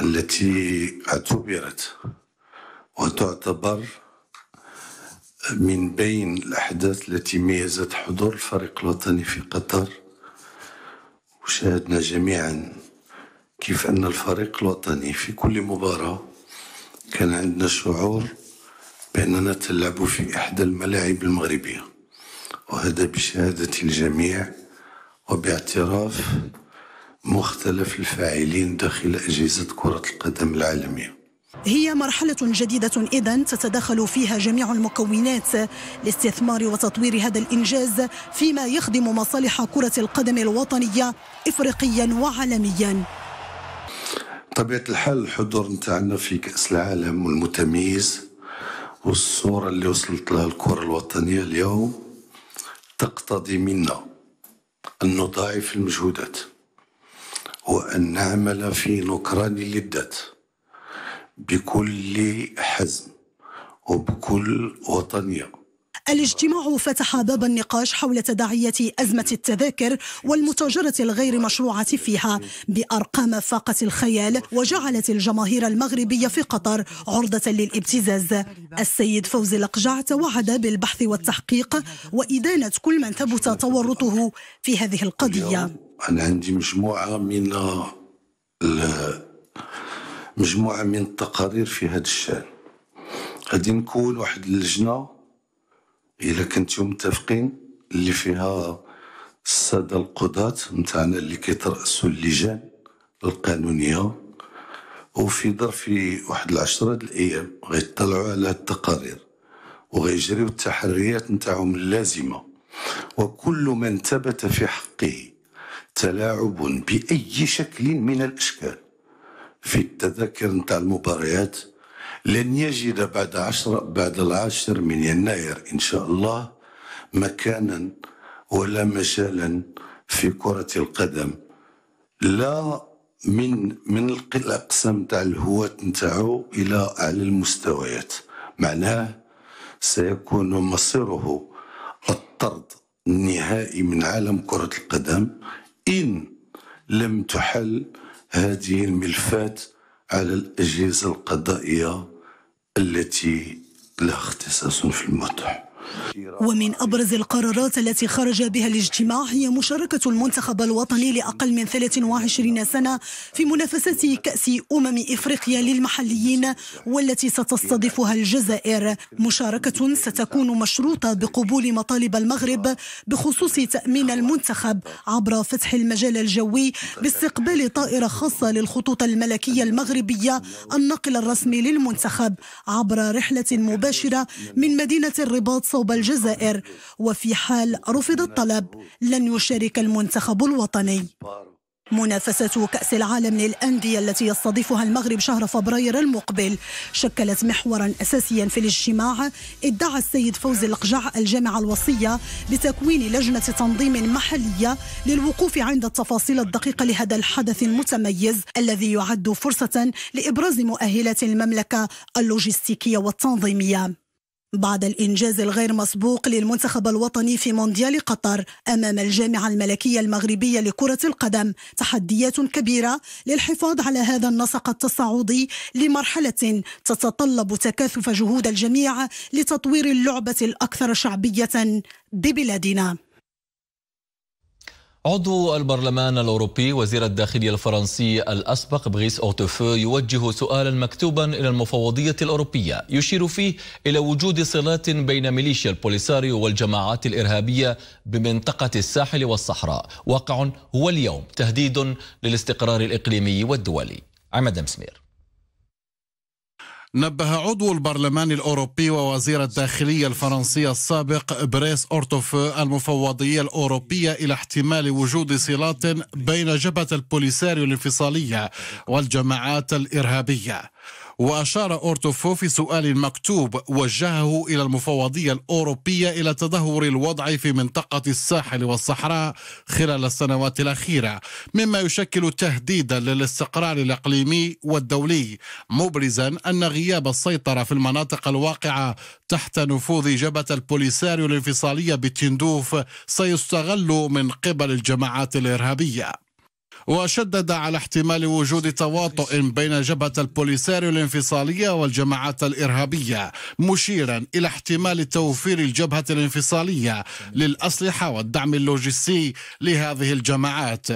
التي اعتبرت وتعتبر من بين الأحداث التي ميزت حضور الفريق الوطني في قطر وشاهدنا جميعا كيف أن الفريق الوطني في كل مباراة كان عندنا شعور بأننا تلعب في إحدى الملاعب المغربية وهذا بشهادة الجميع وباعتراف مختلف الفاعلين داخل أجهزة كرة القدم العالمية هي مرحلة جديدة إذا تتداخل فيها جميع المكونات لاستثمار وتطوير هذا الإنجاز فيما يخدم مصالح كرة القدم الوطنية إفريقيا وعالميا طبيعة الحال الحضور نتاعنا في كأس العالم والمتميز والصورة اللي وصلت لها الكرة الوطنية اليوم تقتضي منا أن نضاعف المجهودات وأن نعمل في نكران للذات بكل حزم وبكل وطنيه الاجتماع فتح باب النقاش حول تداعية أزمة التذاكر والمتاجرة الغير مشروعة فيها بأرقام فاقة الخيال وجعلت الجماهير المغربية في قطر عرضة للابتزاز السيد فوزي الأقجع توعد بالبحث والتحقيق وإدانة كل من ثبت تورطه في هذه القضية أنا عندي مجموعة من مجموعة من التقارير في هذا الشأن غادي نكون واحد اللجنة إلا كنتم متفقين اللي فيها السادة القضاة نتاعنا اللي كيترأسوا اللجان القانونية وفي ظرف واحد العشرة الأيام غيطلعوا على التقارير وغيجريوا التحريات نتاعهم اللازمة وكل من ثبت في حقه تلاعب باي شكل من الاشكال في التذاكر نتاع المباريات لن يجد بعد عشر بعد العاشر من يناير ان شاء الله مكانا ولا مجالا في كرة القدم لا من من الاقسام تاع الهواة نتاعو الى اعلى المستويات معناه سيكون مصيره الطرد النهائي من عالم كرة القدم إن لم تحل هذه الملفات على الأجهزة القضائية التي لها اختصاص في المطعم ومن أبرز القرارات التي خرج بها الاجتماع هي مشاركة المنتخب الوطني لأقل من 23 سنة في منافسة كأس أمم إفريقيا للمحليين والتي ستستضيفها الجزائر مشاركة ستكون مشروطة بقبول مطالب المغرب بخصوص تأمين المنتخب عبر فتح المجال الجوي باستقبال طائرة خاصة للخطوط الملكية المغربية الناقل الرسمي للمنتخب عبر رحلة مباشرة من مدينة الرباط صوب الجزائر وفي حال رفض الطلب لن يشارك المنتخب الوطني منافسة كأس العالم للأندية التي يستضيفها المغرب شهر فبراير المقبل شكلت محورا أساسيا في الاجتماع ادعى السيد فوزي القجع الجامعة الوصية بتكوين لجنة تنظيم محلية للوقوف عند التفاصيل الدقيقة لهذا الحدث المتميز الذي يعد فرصة لإبراز مؤهلات المملكة اللوجستيكية والتنظيمية بعد الإنجاز الغير مسبوق للمنتخب الوطني في مونديال قطر أمام الجامعة الملكية المغربية لكرة القدم تحديات كبيرة للحفاظ على هذا النسق التصاعدي لمرحلة تتطلب تكاثف جهود الجميع لتطوير اللعبة الأكثر شعبية ببلادنا عضو البرلمان الأوروبي وزير الداخلية الفرنسي الأسبق بغيس أوتوفو يوجه سؤالا مكتوبا إلى المفوضية الأوروبية يشير فيه إلى وجود صلات بين ميليشيا البوليساريو والجماعات الإرهابية بمنطقة الساحل والصحراء واقع هو اليوم تهديد للاستقرار الإقليمي والدولي عماد مسمير نبه عضو البرلمان الأوروبي ووزير الداخلية الفرنسية السابق بريس أورتوف المفوضية الأوروبية إلى احتمال وجود صلات بين جبهة البوليساريو الانفصالية والجماعات الإرهابية وأشار أورتوفو في سؤال مكتوب وجهه إلى المفوضية الأوروبية إلى تدهور الوضع في منطقة الساحل والصحراء خلال السنوات الأخيرة مما يشكل تهديدا للاستقرار الإقليمي والدولي مبرزا أن غياب السيطرة في المناطق الواقعة تحت نفوذ جبهة البوليساريو الانفصالية بتندوف سيستغل من قبل الجماعات الإرهابية وشدد على احتمال وجود تواطؤ بين جبهة البوليساريو الانفصالية والجماعات الإرهابية مشيرا إلى احتمال توفير الجبهة الانفصالية للأسلحة والدعم اللوجستي لهذه الجماعات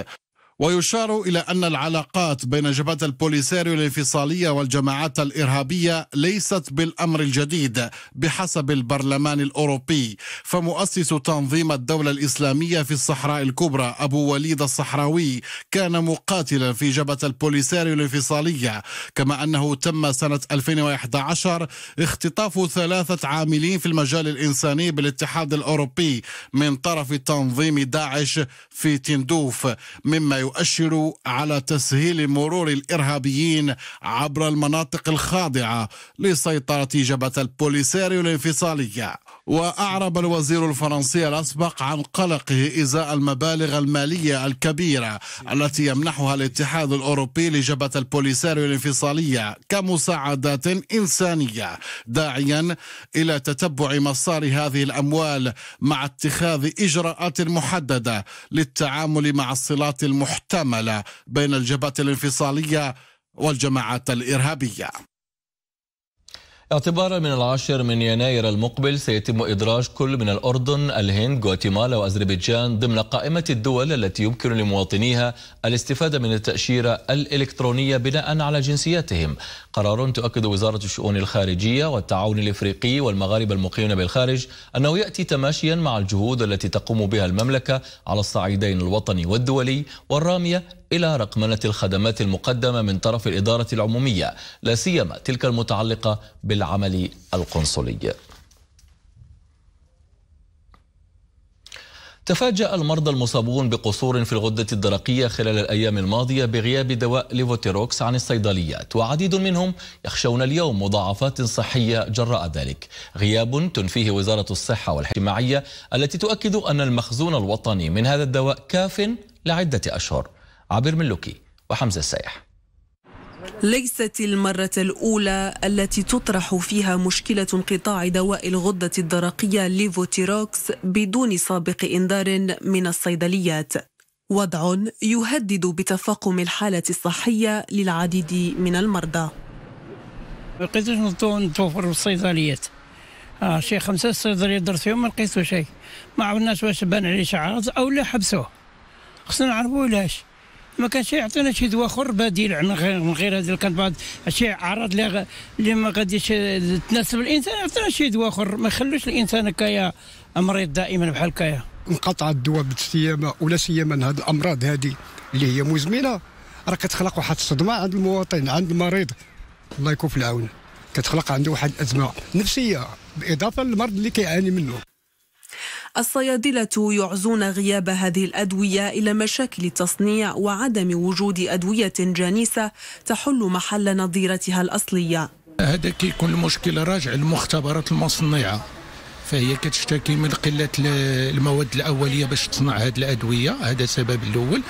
ويشار إلى أن العلاقات بين جبهة البوليساريو الانفصالية والجماعات الإرهابية ليست بالأمر الجديد بحسب البرلمان الأوروبي فمؤسس تنظيم الدولة الإسلامية في الصحراء الكبرى أبو وليد الصحراوي كان مقاتلا في جبهة البوليساريو الانفصالية كما أنه تم سنة 2011 اختطاف ثلاثة عاملين في المجال الإنساني بالاتحاد الأوروبي من طرف تنظيم داعش في تندوف مما يؤشر على تسهيل مرور الإرهابيين عبر المناطق الخاضعة لسيطرة جبهة البوليساريو الانفصالية وأعرب الوزير الفرنسي الأسبق عن قلقه إزاء المبالغ المالية الكبيرة التي يمنحها الاتحاد الأوروبي لجبهة البوليساريو الانفصالية كمساعدات إنسانية داعيا إلى تتبع مسار هذه الأموال مع اتخاذ إجراءات محددة للتعامل مع الصلات المحددة محتمله بين الجبهه الانفصاليه والجماعات الارهابيه اعتبارا من العاشر من يناير المقبل سيتم إدراج كل من الأردن، الهند، غواتيمالا وأذربيجان ضمن قائمة الدول التي يمكن لمواطنيها الاستفادة من التأشيرة الإلكترونية بناء على جنسياتهم. قرار تؤكد وزارة الشؤون الخارجية والتعاون الإفريقي والمغاربة المقيمين بالخارج أنه يأتي تماشيا مع الجهود التي تقوم بها المملكة على الصعيدين الوطني والدولي والرامية إلى رقمنة الخدمات المقدمة من طرف الإدارة العمومية لا سيما تلك المتعلقة بالعمل القنصلي تفاجأ المرضى المصابون بقصور في الغدة الدرقية خلال الأيام الماضية بغياب دواء ليفوتيروكس عن الصيدليات وعديد منهم يخشون اليوم مضاعفات صحية جراء ذلك غياب تنفيه وزارة الصحة والاجتماعية التي تؤكد أن المخزون الوطني من هذا الدواء كاف لعدة أشهر عبير ملوكي وحمزة السايح ليست المرة الأولى التي تطرح فيها مشكلة انقطاع دواء الغدة الدرقية ليفوتيروكس بدون سابق إنذار من الصيدليات وضع يهدد بتفاقم الحالة الصحية للعديد من المرضى ما لقيتوش نتوفر في الصيدليات آه شي خمسة صيدليات درت فيهم ما لقيتو شيء ما عرفناش واش بان عليه شعارات أو لا حبسوه خصنا نعرفوا علاش ما كانش يعطينا شي دواء اخر بديل عن غير من غير هذا كان بعض شي اعراض اللي ما غاديش تناسب الانسان يعطينا شي دواء اخر ما يخلوش الانسان كايا مريض دائما بحال كايا انقطع الدواء بالسيامه ولا سيما هذه الامراض هذه اللي هي مزمنه راه كتخلق واحد الصدمه عند المواطن عند المريض الله يكون في العون كتخلق عنده واحد الازمه نفسيه بالاضافه للمرض اللي كيعاني منه الصيادلة يعزون غياب هذه الأدوية إلى مشاكل التصنيع وعدم وجود أدوية جانسة تحل محل نظيرتها الأصلية هذا كيكون المشكل راجع للمختبرات المصنعة فهي كتشتكي من قله المواد الاوليه باش تصنع هذه الادويه هذا السبب الاول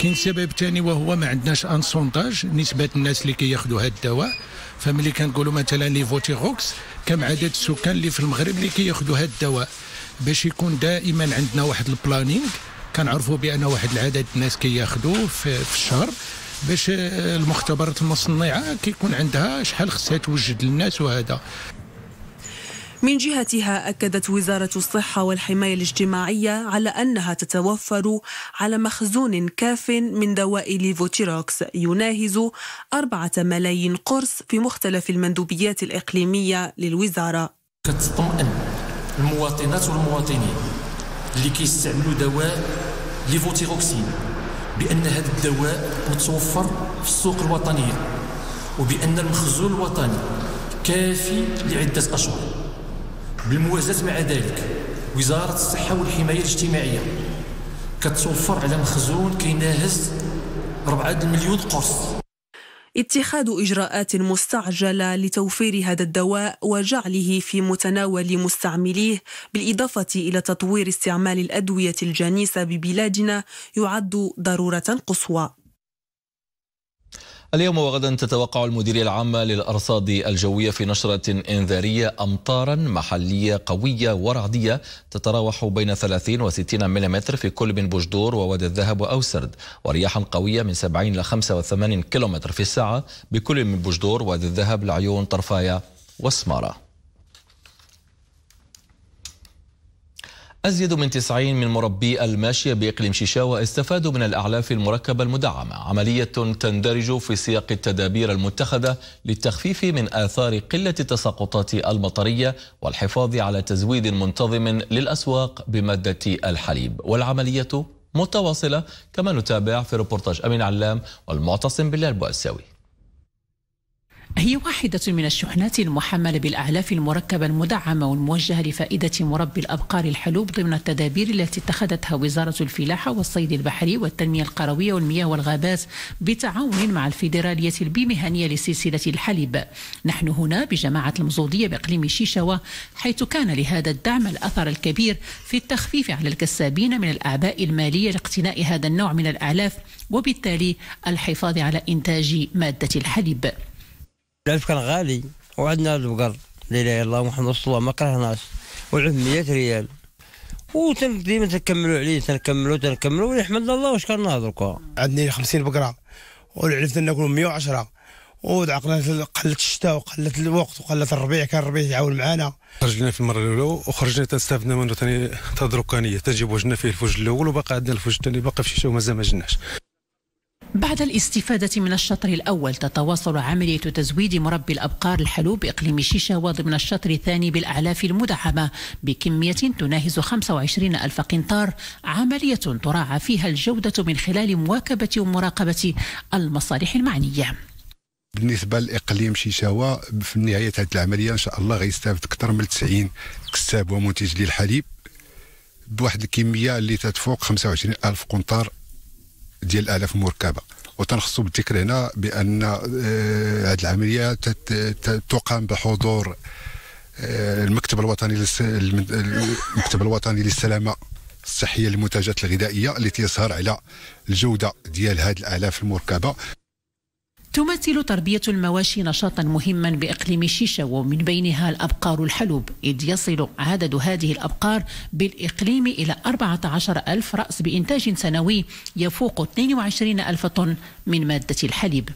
كاين سبب ثاني وهو ما عندناش ان سونتاج نسبه الناس اللي كياخذوا هذا الدواء فملي كنقولوا مثلا لي فوتيغوكس كم عدد السكان اللي في المغرب اللي كياخذوا هذا الدواء باش يكون دائما عندنا واحد البلانينغ كنعرفوا بان واحد العدد الناس كياخذوا في, في الشهر باش آه، المختبرات المصنعه كيكون عندها شحال خصها توجد للناس وهذا من جهتها أكدت وزارة الصحة والحماية الاجتماعية على أنها تتوفر على مخزون كاف من دواء ليفوتيروكس يناهز أربعة ملايين قرص في مختلف المندوبيات الإقليمية للوزارة كتطمئن المواطنات والمواطنين اللي كيستعملوا دواء ليفوتيروكسين بان هذا الدواء متوفر في السوق الوطنيه وبان المخزون الوطني كافي لعده اشهر بالموازاه مع ذلك وزاره الصحه والحمايه الاجتماعيه كتوفر على مخزون كيناهز 4 مليون قرص اتخاذ إجراءات مستعجلة لتوفير هذا الدواء وجعله في متناول مستعمليه بالإضافة إلى تطوير استعمال الأدوية الجانسة ببلادنا يعد ضرورة قصوى اليوم وغدا تتوقع المديرية العامة للأرصاد الجوية في نشرة إنذارية أمطارا محلية قوية ورعدية تتراوح بين 30 و 60 ملم في كل من بوجدور ووادي الذهب وأوسرد ورياحا قوية من 70 إلى 85 كم في الساعة بكل من بوجدور وادي الذهب العيون طرفايا وسمارة أزيد من 90 من مربي الماشية بإقليم شيشاوة استفادوا من الأعلاف المركبة المدعمة عملية تندرج في سياق التدابير المتخذة للتخفيف من آثار قلة التساقطات المطرية والحفاظ على تزويد منتظم للأسواق بمادة الحليب والعملية متواصلة كما نتابع في روبورتاج أمين علام والمعتصم بالله البؤساوي هي واحدة من الشحنات المحملة بالأعلاف المركبة المدعمة والموجهة لفائدة مربي الأبقار الحلوب ضمن التدابير التي اتخذتها وزارة الفلاحة والصيد البحري والتنمية القروية والمياه والغابات بتعاون مع الفيدرالية البيمهنية لسلسلة الحليب نحن هنا بجماعة المزودية بإقليم شيشوى حيث كان لهذا الدعم الأثر الكبير في التخفيف على الكسابين من الأعباء المالية لاقتناء هذا النوع من الأعلاف وبالتالي الحفاظ على إنتاج مادة الحليب كان غالي وعندنا البقر لا اله الا الله محمد رسول الله ما كرهناش والعود 100 ريال وتن ديما تنكملوا عليه تنكملوا تنكملوا ونحمد الله وشكرناه دركا عندني 50 بقره والعلف ناكلوا 110 ودعقنا قلت الشتاء وقلت الوقت وقلت الربيع كان الربيع يعاون معانا خرجنا في المره الاولى وخرجنا تستافدنا منه ثاني تدركانيه تجيب جنا فيه الفوج الاول وباقي عندنا الفوج الثاني باقي في الشتاء ومازال ما جناش بعد الاستفادة من الشطر الأول تتواصل عملية تزويد مربي الأبقار الحلو بإقليم شيشاوا ضمن الشطر الثاني بالأعلاف المدعمة بكمية تناهز 25 ألف قنطار عملية تراعى فيها الجودة من خلال مواكبة ومراقبة المصالح المعنية بالنسبه لاقليم شيشاوا في نهايه هذه العمليه ان شاء الله غيستافد اكثر من 90 كساب ومنتج للحليب بواحد الكميه اللي تتفوق 25 الف قنطار ديال الالاف المركبه وتنخصو بالذكر هنا بان هذه آه، العمليه تقام بحضور آه، المكتب الوطني للس... المكتب الوطني للسلامه الصحيه للمنتجات الغذائيه التي يسهر على الجوده ديال هذه الالاف المركبه تمثل تربية المواشي نشاطا مهما بإقليم شيشة ومن بينها الأبقار الحلوب إذ يصل عدد هذه الأبقار بالإقليم إلى 14 ألف رأس بإنتاج سنوي يفوق 22 ألف طن من مادة الحليب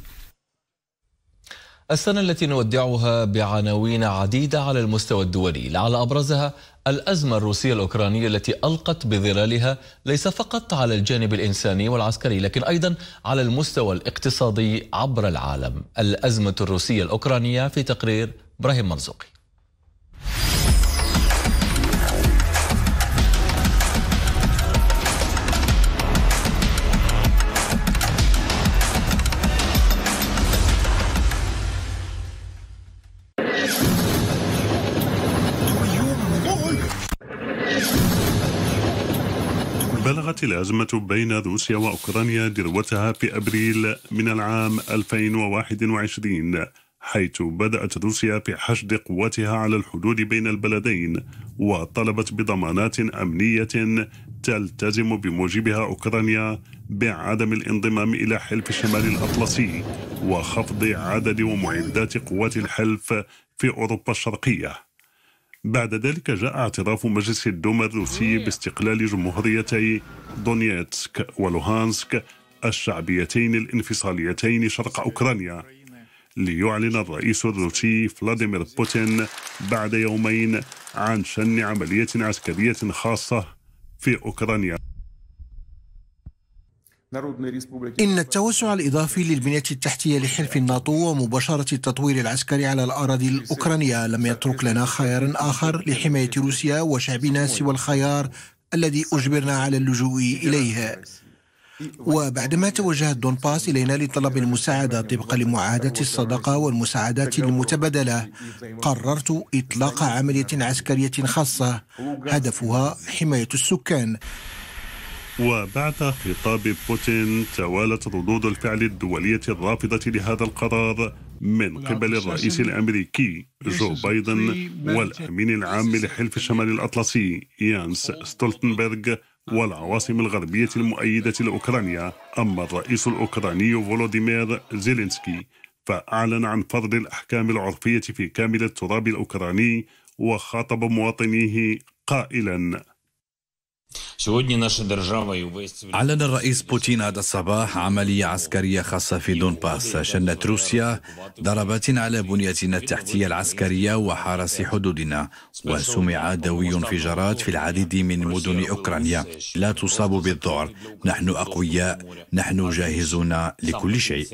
السنة التي نودعها بعناوين عديدة على المستوى الدولي لعل أبرزها الأزمة الروسية الأوكرانية التي ألقت بظلالها ليس فقط على الجانب الإنساني والعسكري لكن أيضا على المستوى الاقتصادي عبر العالم الأزمة الروسية الأوكرانية في تقرير إبراهيم مرزوقي بلغت الأزمة بين روسيا وأوكرانيا ذروتها في أبريل من العام 2021 حيث بدأت روسيا في حشد قواتها على الحدود بين البلدين وطلبت بضمانات أمنية تلتزم بموجبها أوكرانيا بعدم الانضمام إلى حلف الشمال الأطلسي وخفض عدد ومعدات قوات الحلف في أوروبا الشرقية بعد ذلك جاء اعتراف مجلس الدوما الروسي باستقلال جمهوريتي دونيتسك ولوهانسك الشعبيتين الانفصاليتين شرق أوكرانيا ليعلن الرئيس الروسي فلاديمير بوتين بعد يومين عن شن عملية عسكرية خاصة في أوكرانيا إن التوسع الإضافي للبنية التحتية لحلف الناتو ومباشرة التطوير العسكري على الأراضي الأوكرانية لم يترك لنا خيار آخر لحماية روسيا وشعبنا سوى الخيار الذي أجبرنا على اللجوء إليه وبعدما توجهت دونباس إلينا لطلب المساعدة طبقا لمعاهدة الصداقة والمساعدات المتبادلة قررت إطلاق عملية عسكرية خاصة هدفها حماية السكان وبعد خطاب بوتين توالت ردود الفعل الدولية الرافضة لهذا القرار من قبل الرئيس الأمريكي جو بايدن والأمين العام لحلف الشمال الأطلسي يانس ستولتنبرغ آه. والعواصم الغربية المؤيدة لأوكرانيا أما الرئيس الأوكراني فولوديمير زيلينسكي فأعلن عن فرض الأحكام العرفية في كامل التراب الأوكراني وخاطب مواطنيه قائلا أعلن الرئيس بوتين هذا الصباح عملية عسكرية خاصة في دونباس شنت روسيا ضربات على بنيتنا التحتية العسكرية وحرس حدودنا وسمع دوي انفجارات في العديد من مدن أوكرانيا لا تصاب بالذعر نحن أقوياء نحن جاهزون لكل شيء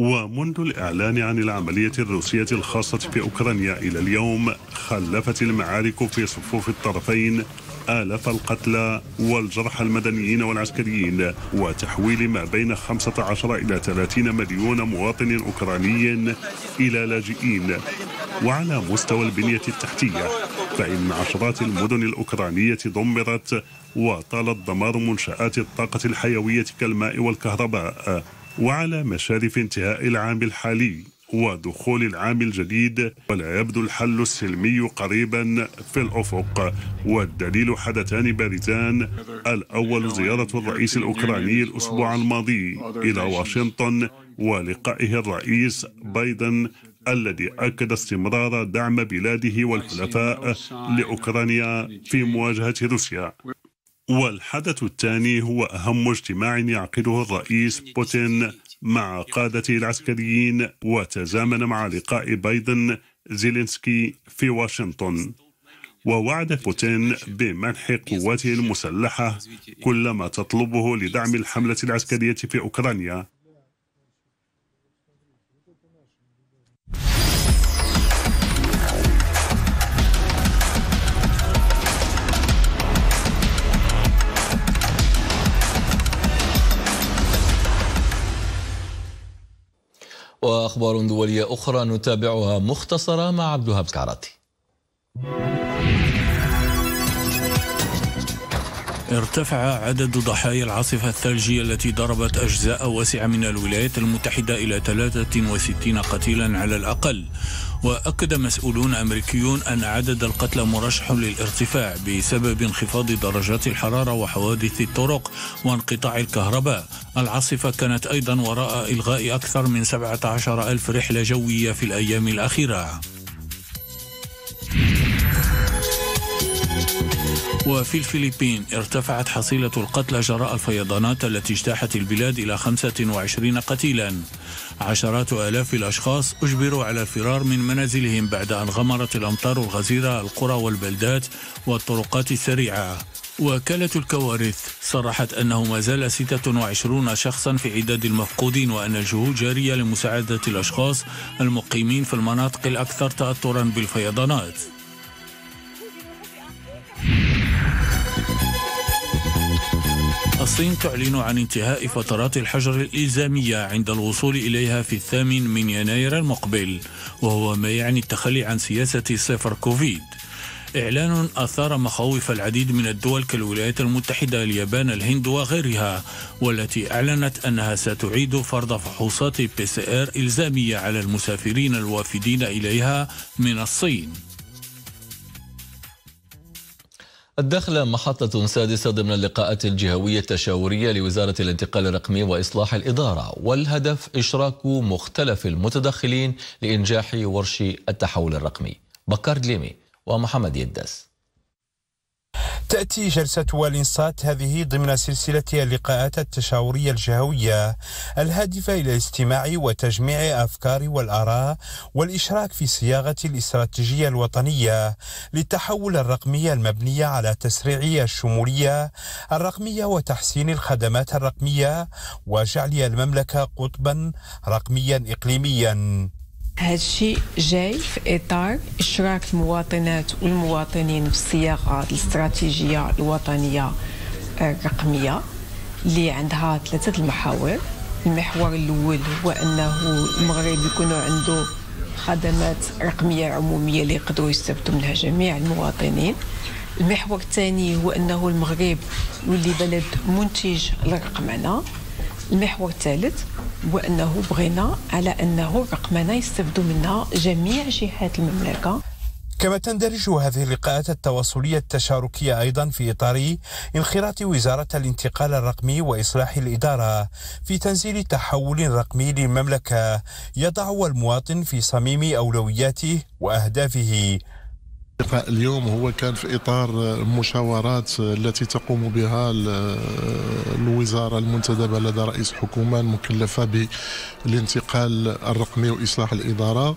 ومنذ الإعلان عن العملية الروسية الخاصة في أوكرانيا إلى اليوم خلفت المعارك في صفوف الطرفين آلاف القتلى والجرحى المدنيين والعسكريين وتحويل ما بين 15 إلى 30 مليون مواطن أوكراني إلى لاجئين وعلى مستوى البنية التحتية فإن عشرات المدن الأوكرانية دمرت وطال الدمار منشآت الطاقة الحيوية كالماء والكهرباء وعلى مشارف انتهاء العام الحالي ودخول العام الجديد ولا يبدو الحل السلمي قريبا في الافق والدليل حدثان بارزان الاول زياره الرئيس الاوكراني الاسبوع الماضي الى واشنطن ولقائه الرئيس بايدن الذي أكد استمرار دعم بلاده والحلفاء لأوكرانيا في مواجهة روسيا والحدث الثاني هو أهم اجتماع يعقده الرئيس بوتين مع قادته العسكريين وتزامن مع لقاء بايدن زيلينسكي في واشنطن ووعد بوتين بمنح قواته المسلحة كل ما تطلبه لدعم الحملة العسكرية في أوكرانيا وأخبار دولية أخرى نتابعها مختصرة مع عبد الوهاب سكعراتي ارتفع عدد ضحايا العاصفة الثلجية التي ضربت أجزاء واسعة من الولايات المتحدة إلى 63 قتيلا على الأقل وأكد مسؤولون أمريكيون أن عدد القتلى مرشح للارتفاع بسبب انخفاض درجات الحرارة وحوادث الطرق وانقطاع الكهرباء العاصفة كانت أيضا وراء إلغاء أكثر من 17 ألف رحلة جوية في الأيام الأخيرة وفي الفلبين ارتفعت حصيلة القتلى جراء الفيضانات التي اجتاحت البلاد إلى 25 قتيلا عشرات آلاف الأشخاص أجبروا على الفرار من منازلهم بعد أن غمرت الأمطار الغزيرة القرى والبلدات والطرقات السريعة وكالة الكوارث صرحت أنه ما زال 26 شخصا في عداد المفقودين وأن الجهود جارية لمساعدة الأشخاص المقيمين في المناطق الأكثر تأثرا بالفيضانات الصين تعلن عن انتهاء فترات الحجر الإلزامية عند الوصول إليها في الثامن من يناير المقبل وهو ما يعني التخلي عن سياسة صفر كوفيد إعلان أثار مخاوف العديد من الدول كالولايات المتحدة اليابان الهند وغيرها والتي أعلنت أنها ستعيد فرض فحوصات بي سي آر إلزامية على المسافرين الوافدين إليها من الصين الدخل محطة سادسة ضمن اللقاءات الجهوية التشاورية لوزارة الانتقال الرقمي وإصلاح الإدارة والهدف إشراك مختلف المتدخلين لإنجاح ورش التحول الرقمي بكار دليمي ومحمد يدس تأتي جلسة والإنصات هذه ضمن سلسلة اللقاءات التشاورية الجهوية الهادفة إلى الاستماع وتجميع أفكار والآراء والإشراك في صياغة الاستراتيجية الوطنية للتحول الرقمي المبنية على تسريع الشمولية الرقمية وتحسين الخدمات الرقمية وجعل المملكة قطبا رقميا إقليميا هذا الشيء جاي في اطار اشراك المواطنات والمواطنين بالصياغه الاستراتيجيه الوطنيه آه، الرقميه اللي عندها ثلاثه المحاور المحور الاول هو انه المغرب يكون عنده خدمات رقميه عموميه اللي يقدروا يستفدوا منها جميع المواطنين المحور الثاني هو انه المغرب يولي بلد منتج للرقمنه المحور الثالث هو أنه بغينا على أنه الرقمنة يستفدوا منها جميع جهات المملكة كما تندرج هذه اللقاءات التواصلية التشاركية أيضا في إطار انخراط وزارة الانتقال الرقمي وإصلاح الإدارة في تنزيل تحول رقمي للمملكة يضع المواطن في صميم أولوياته وأهدافه اللقاء اليوم هو كان في اطار المشاورات التي تقوم بها الوزاره المنتدبه لدى رئيس الحكومه المكلفه بالانتقال الرقمي واصلاح الاداره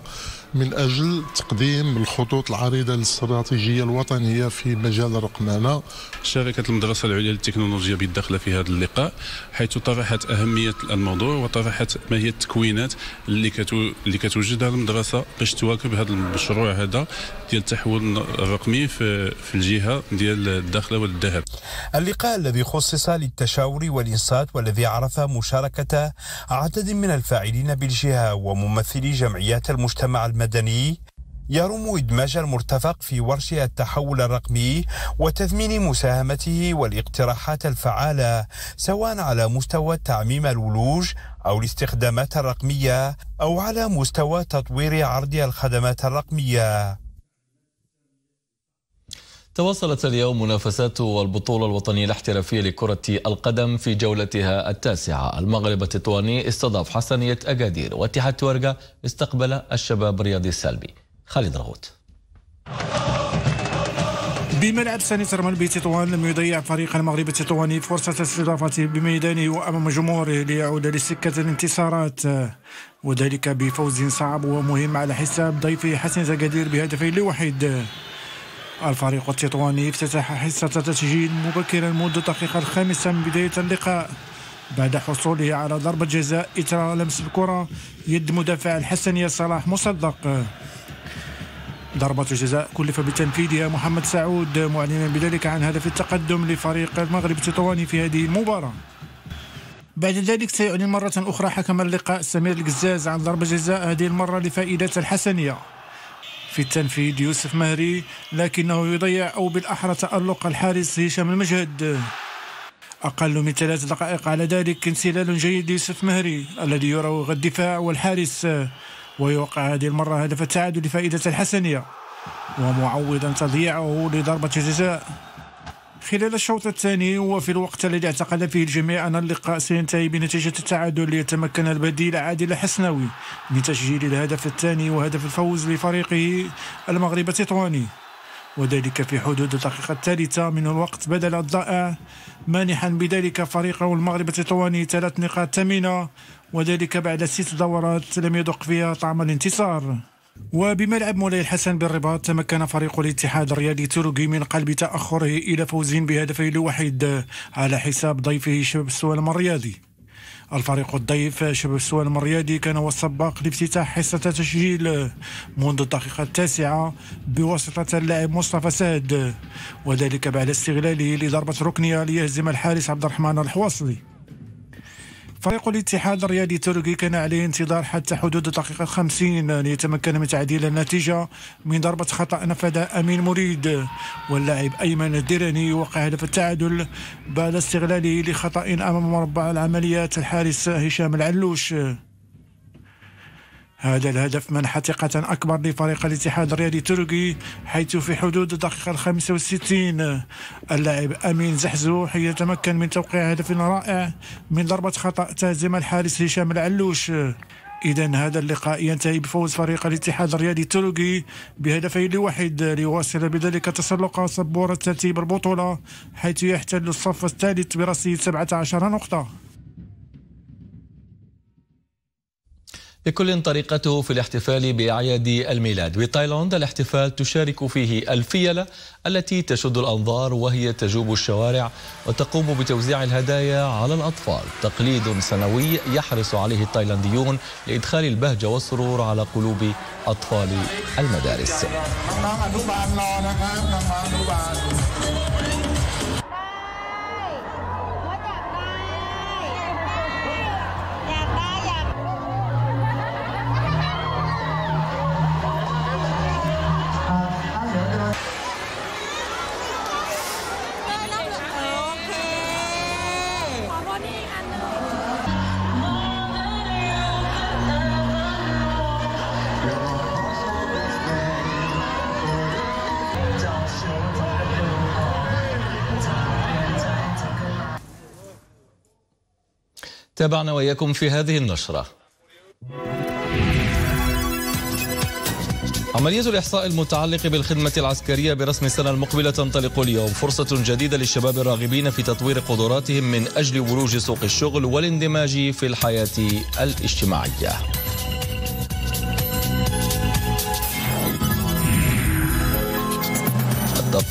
من أجل تقديم الخطوط العريضة للاستراتيجيه الوطنية في مجال الرقمنة شاركت المدرسة العليا للتكنولوجيا بالدخله في هذا اللقاء حيث طرحت أهمية الموضوع وطرحت ما هي التكوينات اللي كتو... اللي كتوجدها المدرسة باش تواكب هذا المشروع هذا ديال التحول الرقمي في, في الجهة ديال الدخله والذهب اللقاء الذي خصص للتشاور والإنصات والذي عرف مشاركة عدد من الفاعلين بالجهة وممثلي جمعيات المجتمع المدني المدني يرم إدماج المرتفق في ورش التحول الرقمي وتثمين مساهمته والاقتراحات الفعالة سواء على مستوى تعميم الولوج أو الاستخدامات الرقمية أو على مستوى تطوير عرض الخدمات الرقمية تواصلت اليوم منافسات البطولة الوطنية الاحترافية لكرة القدم في جولتها التاسعة المغرب التطواني استضاف حسنية أكادير واتحاد تورقة استقبل الشباب الرياضي السلبي خالد راغوت بملعب ثاني ترمل بتطوان لم يضيع فريق المغرب التطواني فرصة استضافته بميدانه وأمام جمهوره ليعود لسكة الانتصارات وذلك بفوز صعب ومهم على حساب ضيفه حسن زقادير بهدفه الوحيد الفريق التطواني افتتح حصة تسجيل مبكرا منذ الدقيقة الخامسة من بداية اللقاء بعد حصوله على ضربة جزاء إثر لمس الكرة يد مدافع الحسنية صلاح مصدق ضربة جزاء كلف بتنفيذها محمد سعود معلنا بذلك عن هدف التقدم لفريق المغرب التطواني في هذه المباراة بعد ذلك سيعلن مرة أخرى حكم اللقاء سمير القزاز عن ضربة جزاء هذه المرة لفائدة الحسنية في التنفيذ يوسف مهري لكنه يضيع أو بالأحرى تألق الحارس هشام المجهد أقل من ثلاث دقائق على ذلك انسلال جيد ليوسف مهري الذي يراوغ الدفاع والحارس ويوقع هذه المرة هدف التعادل لفائدة الحسنية ومعوضا تضييعه لضربة جزاء خلال الشوط الثاني وفي الوقت الذي اعتقد فيه الجميع أن اللقاء سينتهي بنتيجة التعادل ليتمكن البديل عادل حسناوي من تسجيل الهدف الثاني وهدف الفوز لفريقه المغرب التطواني وذلك في حدود الدقيقة الثالثة من الوقت بدل الضائع مانحا بذلك فريقه المغرب التطواني ثلاث نقاط ثمينة وذلك بعد ست دورات لم يدق فيها طعم الانتصار وبملعب مولاي الحسن بالرباط تمكن فريق الاتحاد الرياضي التركي من قلب تأخره إلى فوز بهدفين لواحد على حساب ضيفه شباب السوالم الرياضي الفريق الضيف شباب السوالم الرياضي كان هو السباق لافتتاح حصة تسجيل منذ الدقيقة التاسعة بواسطة اللاعب مصطفى سعد وذلك بعد استغلاله لضربة ركنية ليهزم الحارس عبد الرحمن الحواصلي فريق الاتحاد الرياضي التركي كان عليه انتظار حتى حدود الدقيقة 50 ليتمكن من تعديل النتيجة من ضربة خطأ نفذها أمين مريد واللاعب أيمن الديراني وقع هدف التعادل بعد استغلاله لخطأ أمام مربع العمليات الحارس هشام العلوش هذا الهدف منح ثقة أكبر لفريق الاتحاد الرياضي التركي حيث في حدود الدقيقة 65 اللاعب أمين زحزوح يتمكن من توقيع هدف رائع من ضربة خطأ تهزم الحارس هشام العلوش إذا هذا اللقاء ينتهي بفوز فريق الاتحاد الرياضي التركي بهدفين لواحد ليواصل بذلك تسلق صبور ترتيب البطولة حيث يحتل الصف الثالث برصيد 17 نقطة لكل طريقته في الاحتفال بأعياد الميلاد بتايلاند الاحتفال تشارك فيه الفيلة التي تشد الأنظار وهي تجوب الشوارع وتقوم بتوزيع الهدايا على الأطفال تقليد سنوي يحرص عليه التايلانديون لإدخال البهجة والسرور على قلوب أطفال المدارس تابعنا وإياكم في هذه النشرة عملية الإحصاء المتعلق بالخدمة العسكرية برسم السنة المقبلة تنطلق اليوم فرصة جديدة للشباب الراغبين في تطوير قدراتهم من أجل بروج سوق الشغل والاندماج في الحياة الاجتماعية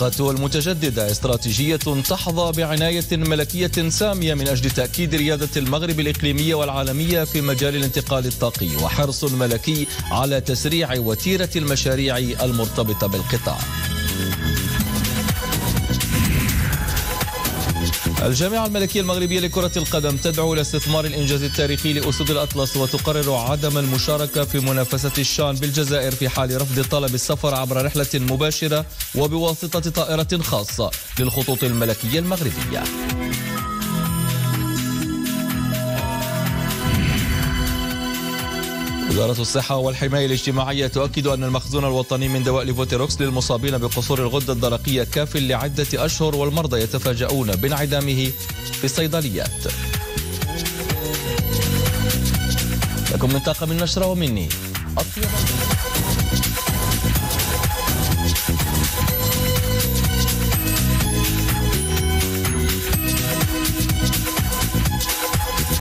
الطاقة المتجددة استراتيجية تحظى بعناية ملكية سامية من أجل تأكيد ريادة المغرب الإقليمية والعالمية في مجال الانتقال الطاقي وحرص الملكي على تسريع وتيرة المشاريع المرتبطة بالقطاع الجامعة الملكية المغربية لكرة القدم تدعو إلى استثمار الإنجاز التاريخي لأسود الأطلس وتقرر عدم المشاركة في منافسة الشان بالجزائر في حال رفض طلب السفر عبر رحلة مباشرة وبواسطة طائرة خاصة للخطوط الملكية المغربية. وزارة الصحة والحماية الاجتماعية تؤكد أن المخزون الوطني من دواء ليفوتيروكس للمصابين بقصور الغدة الدرقية كاف لعدة أشهر والمرضى يتفاجؤون بانعدامه في الصيدليات لكم من طاقم النشرة ومني أطيب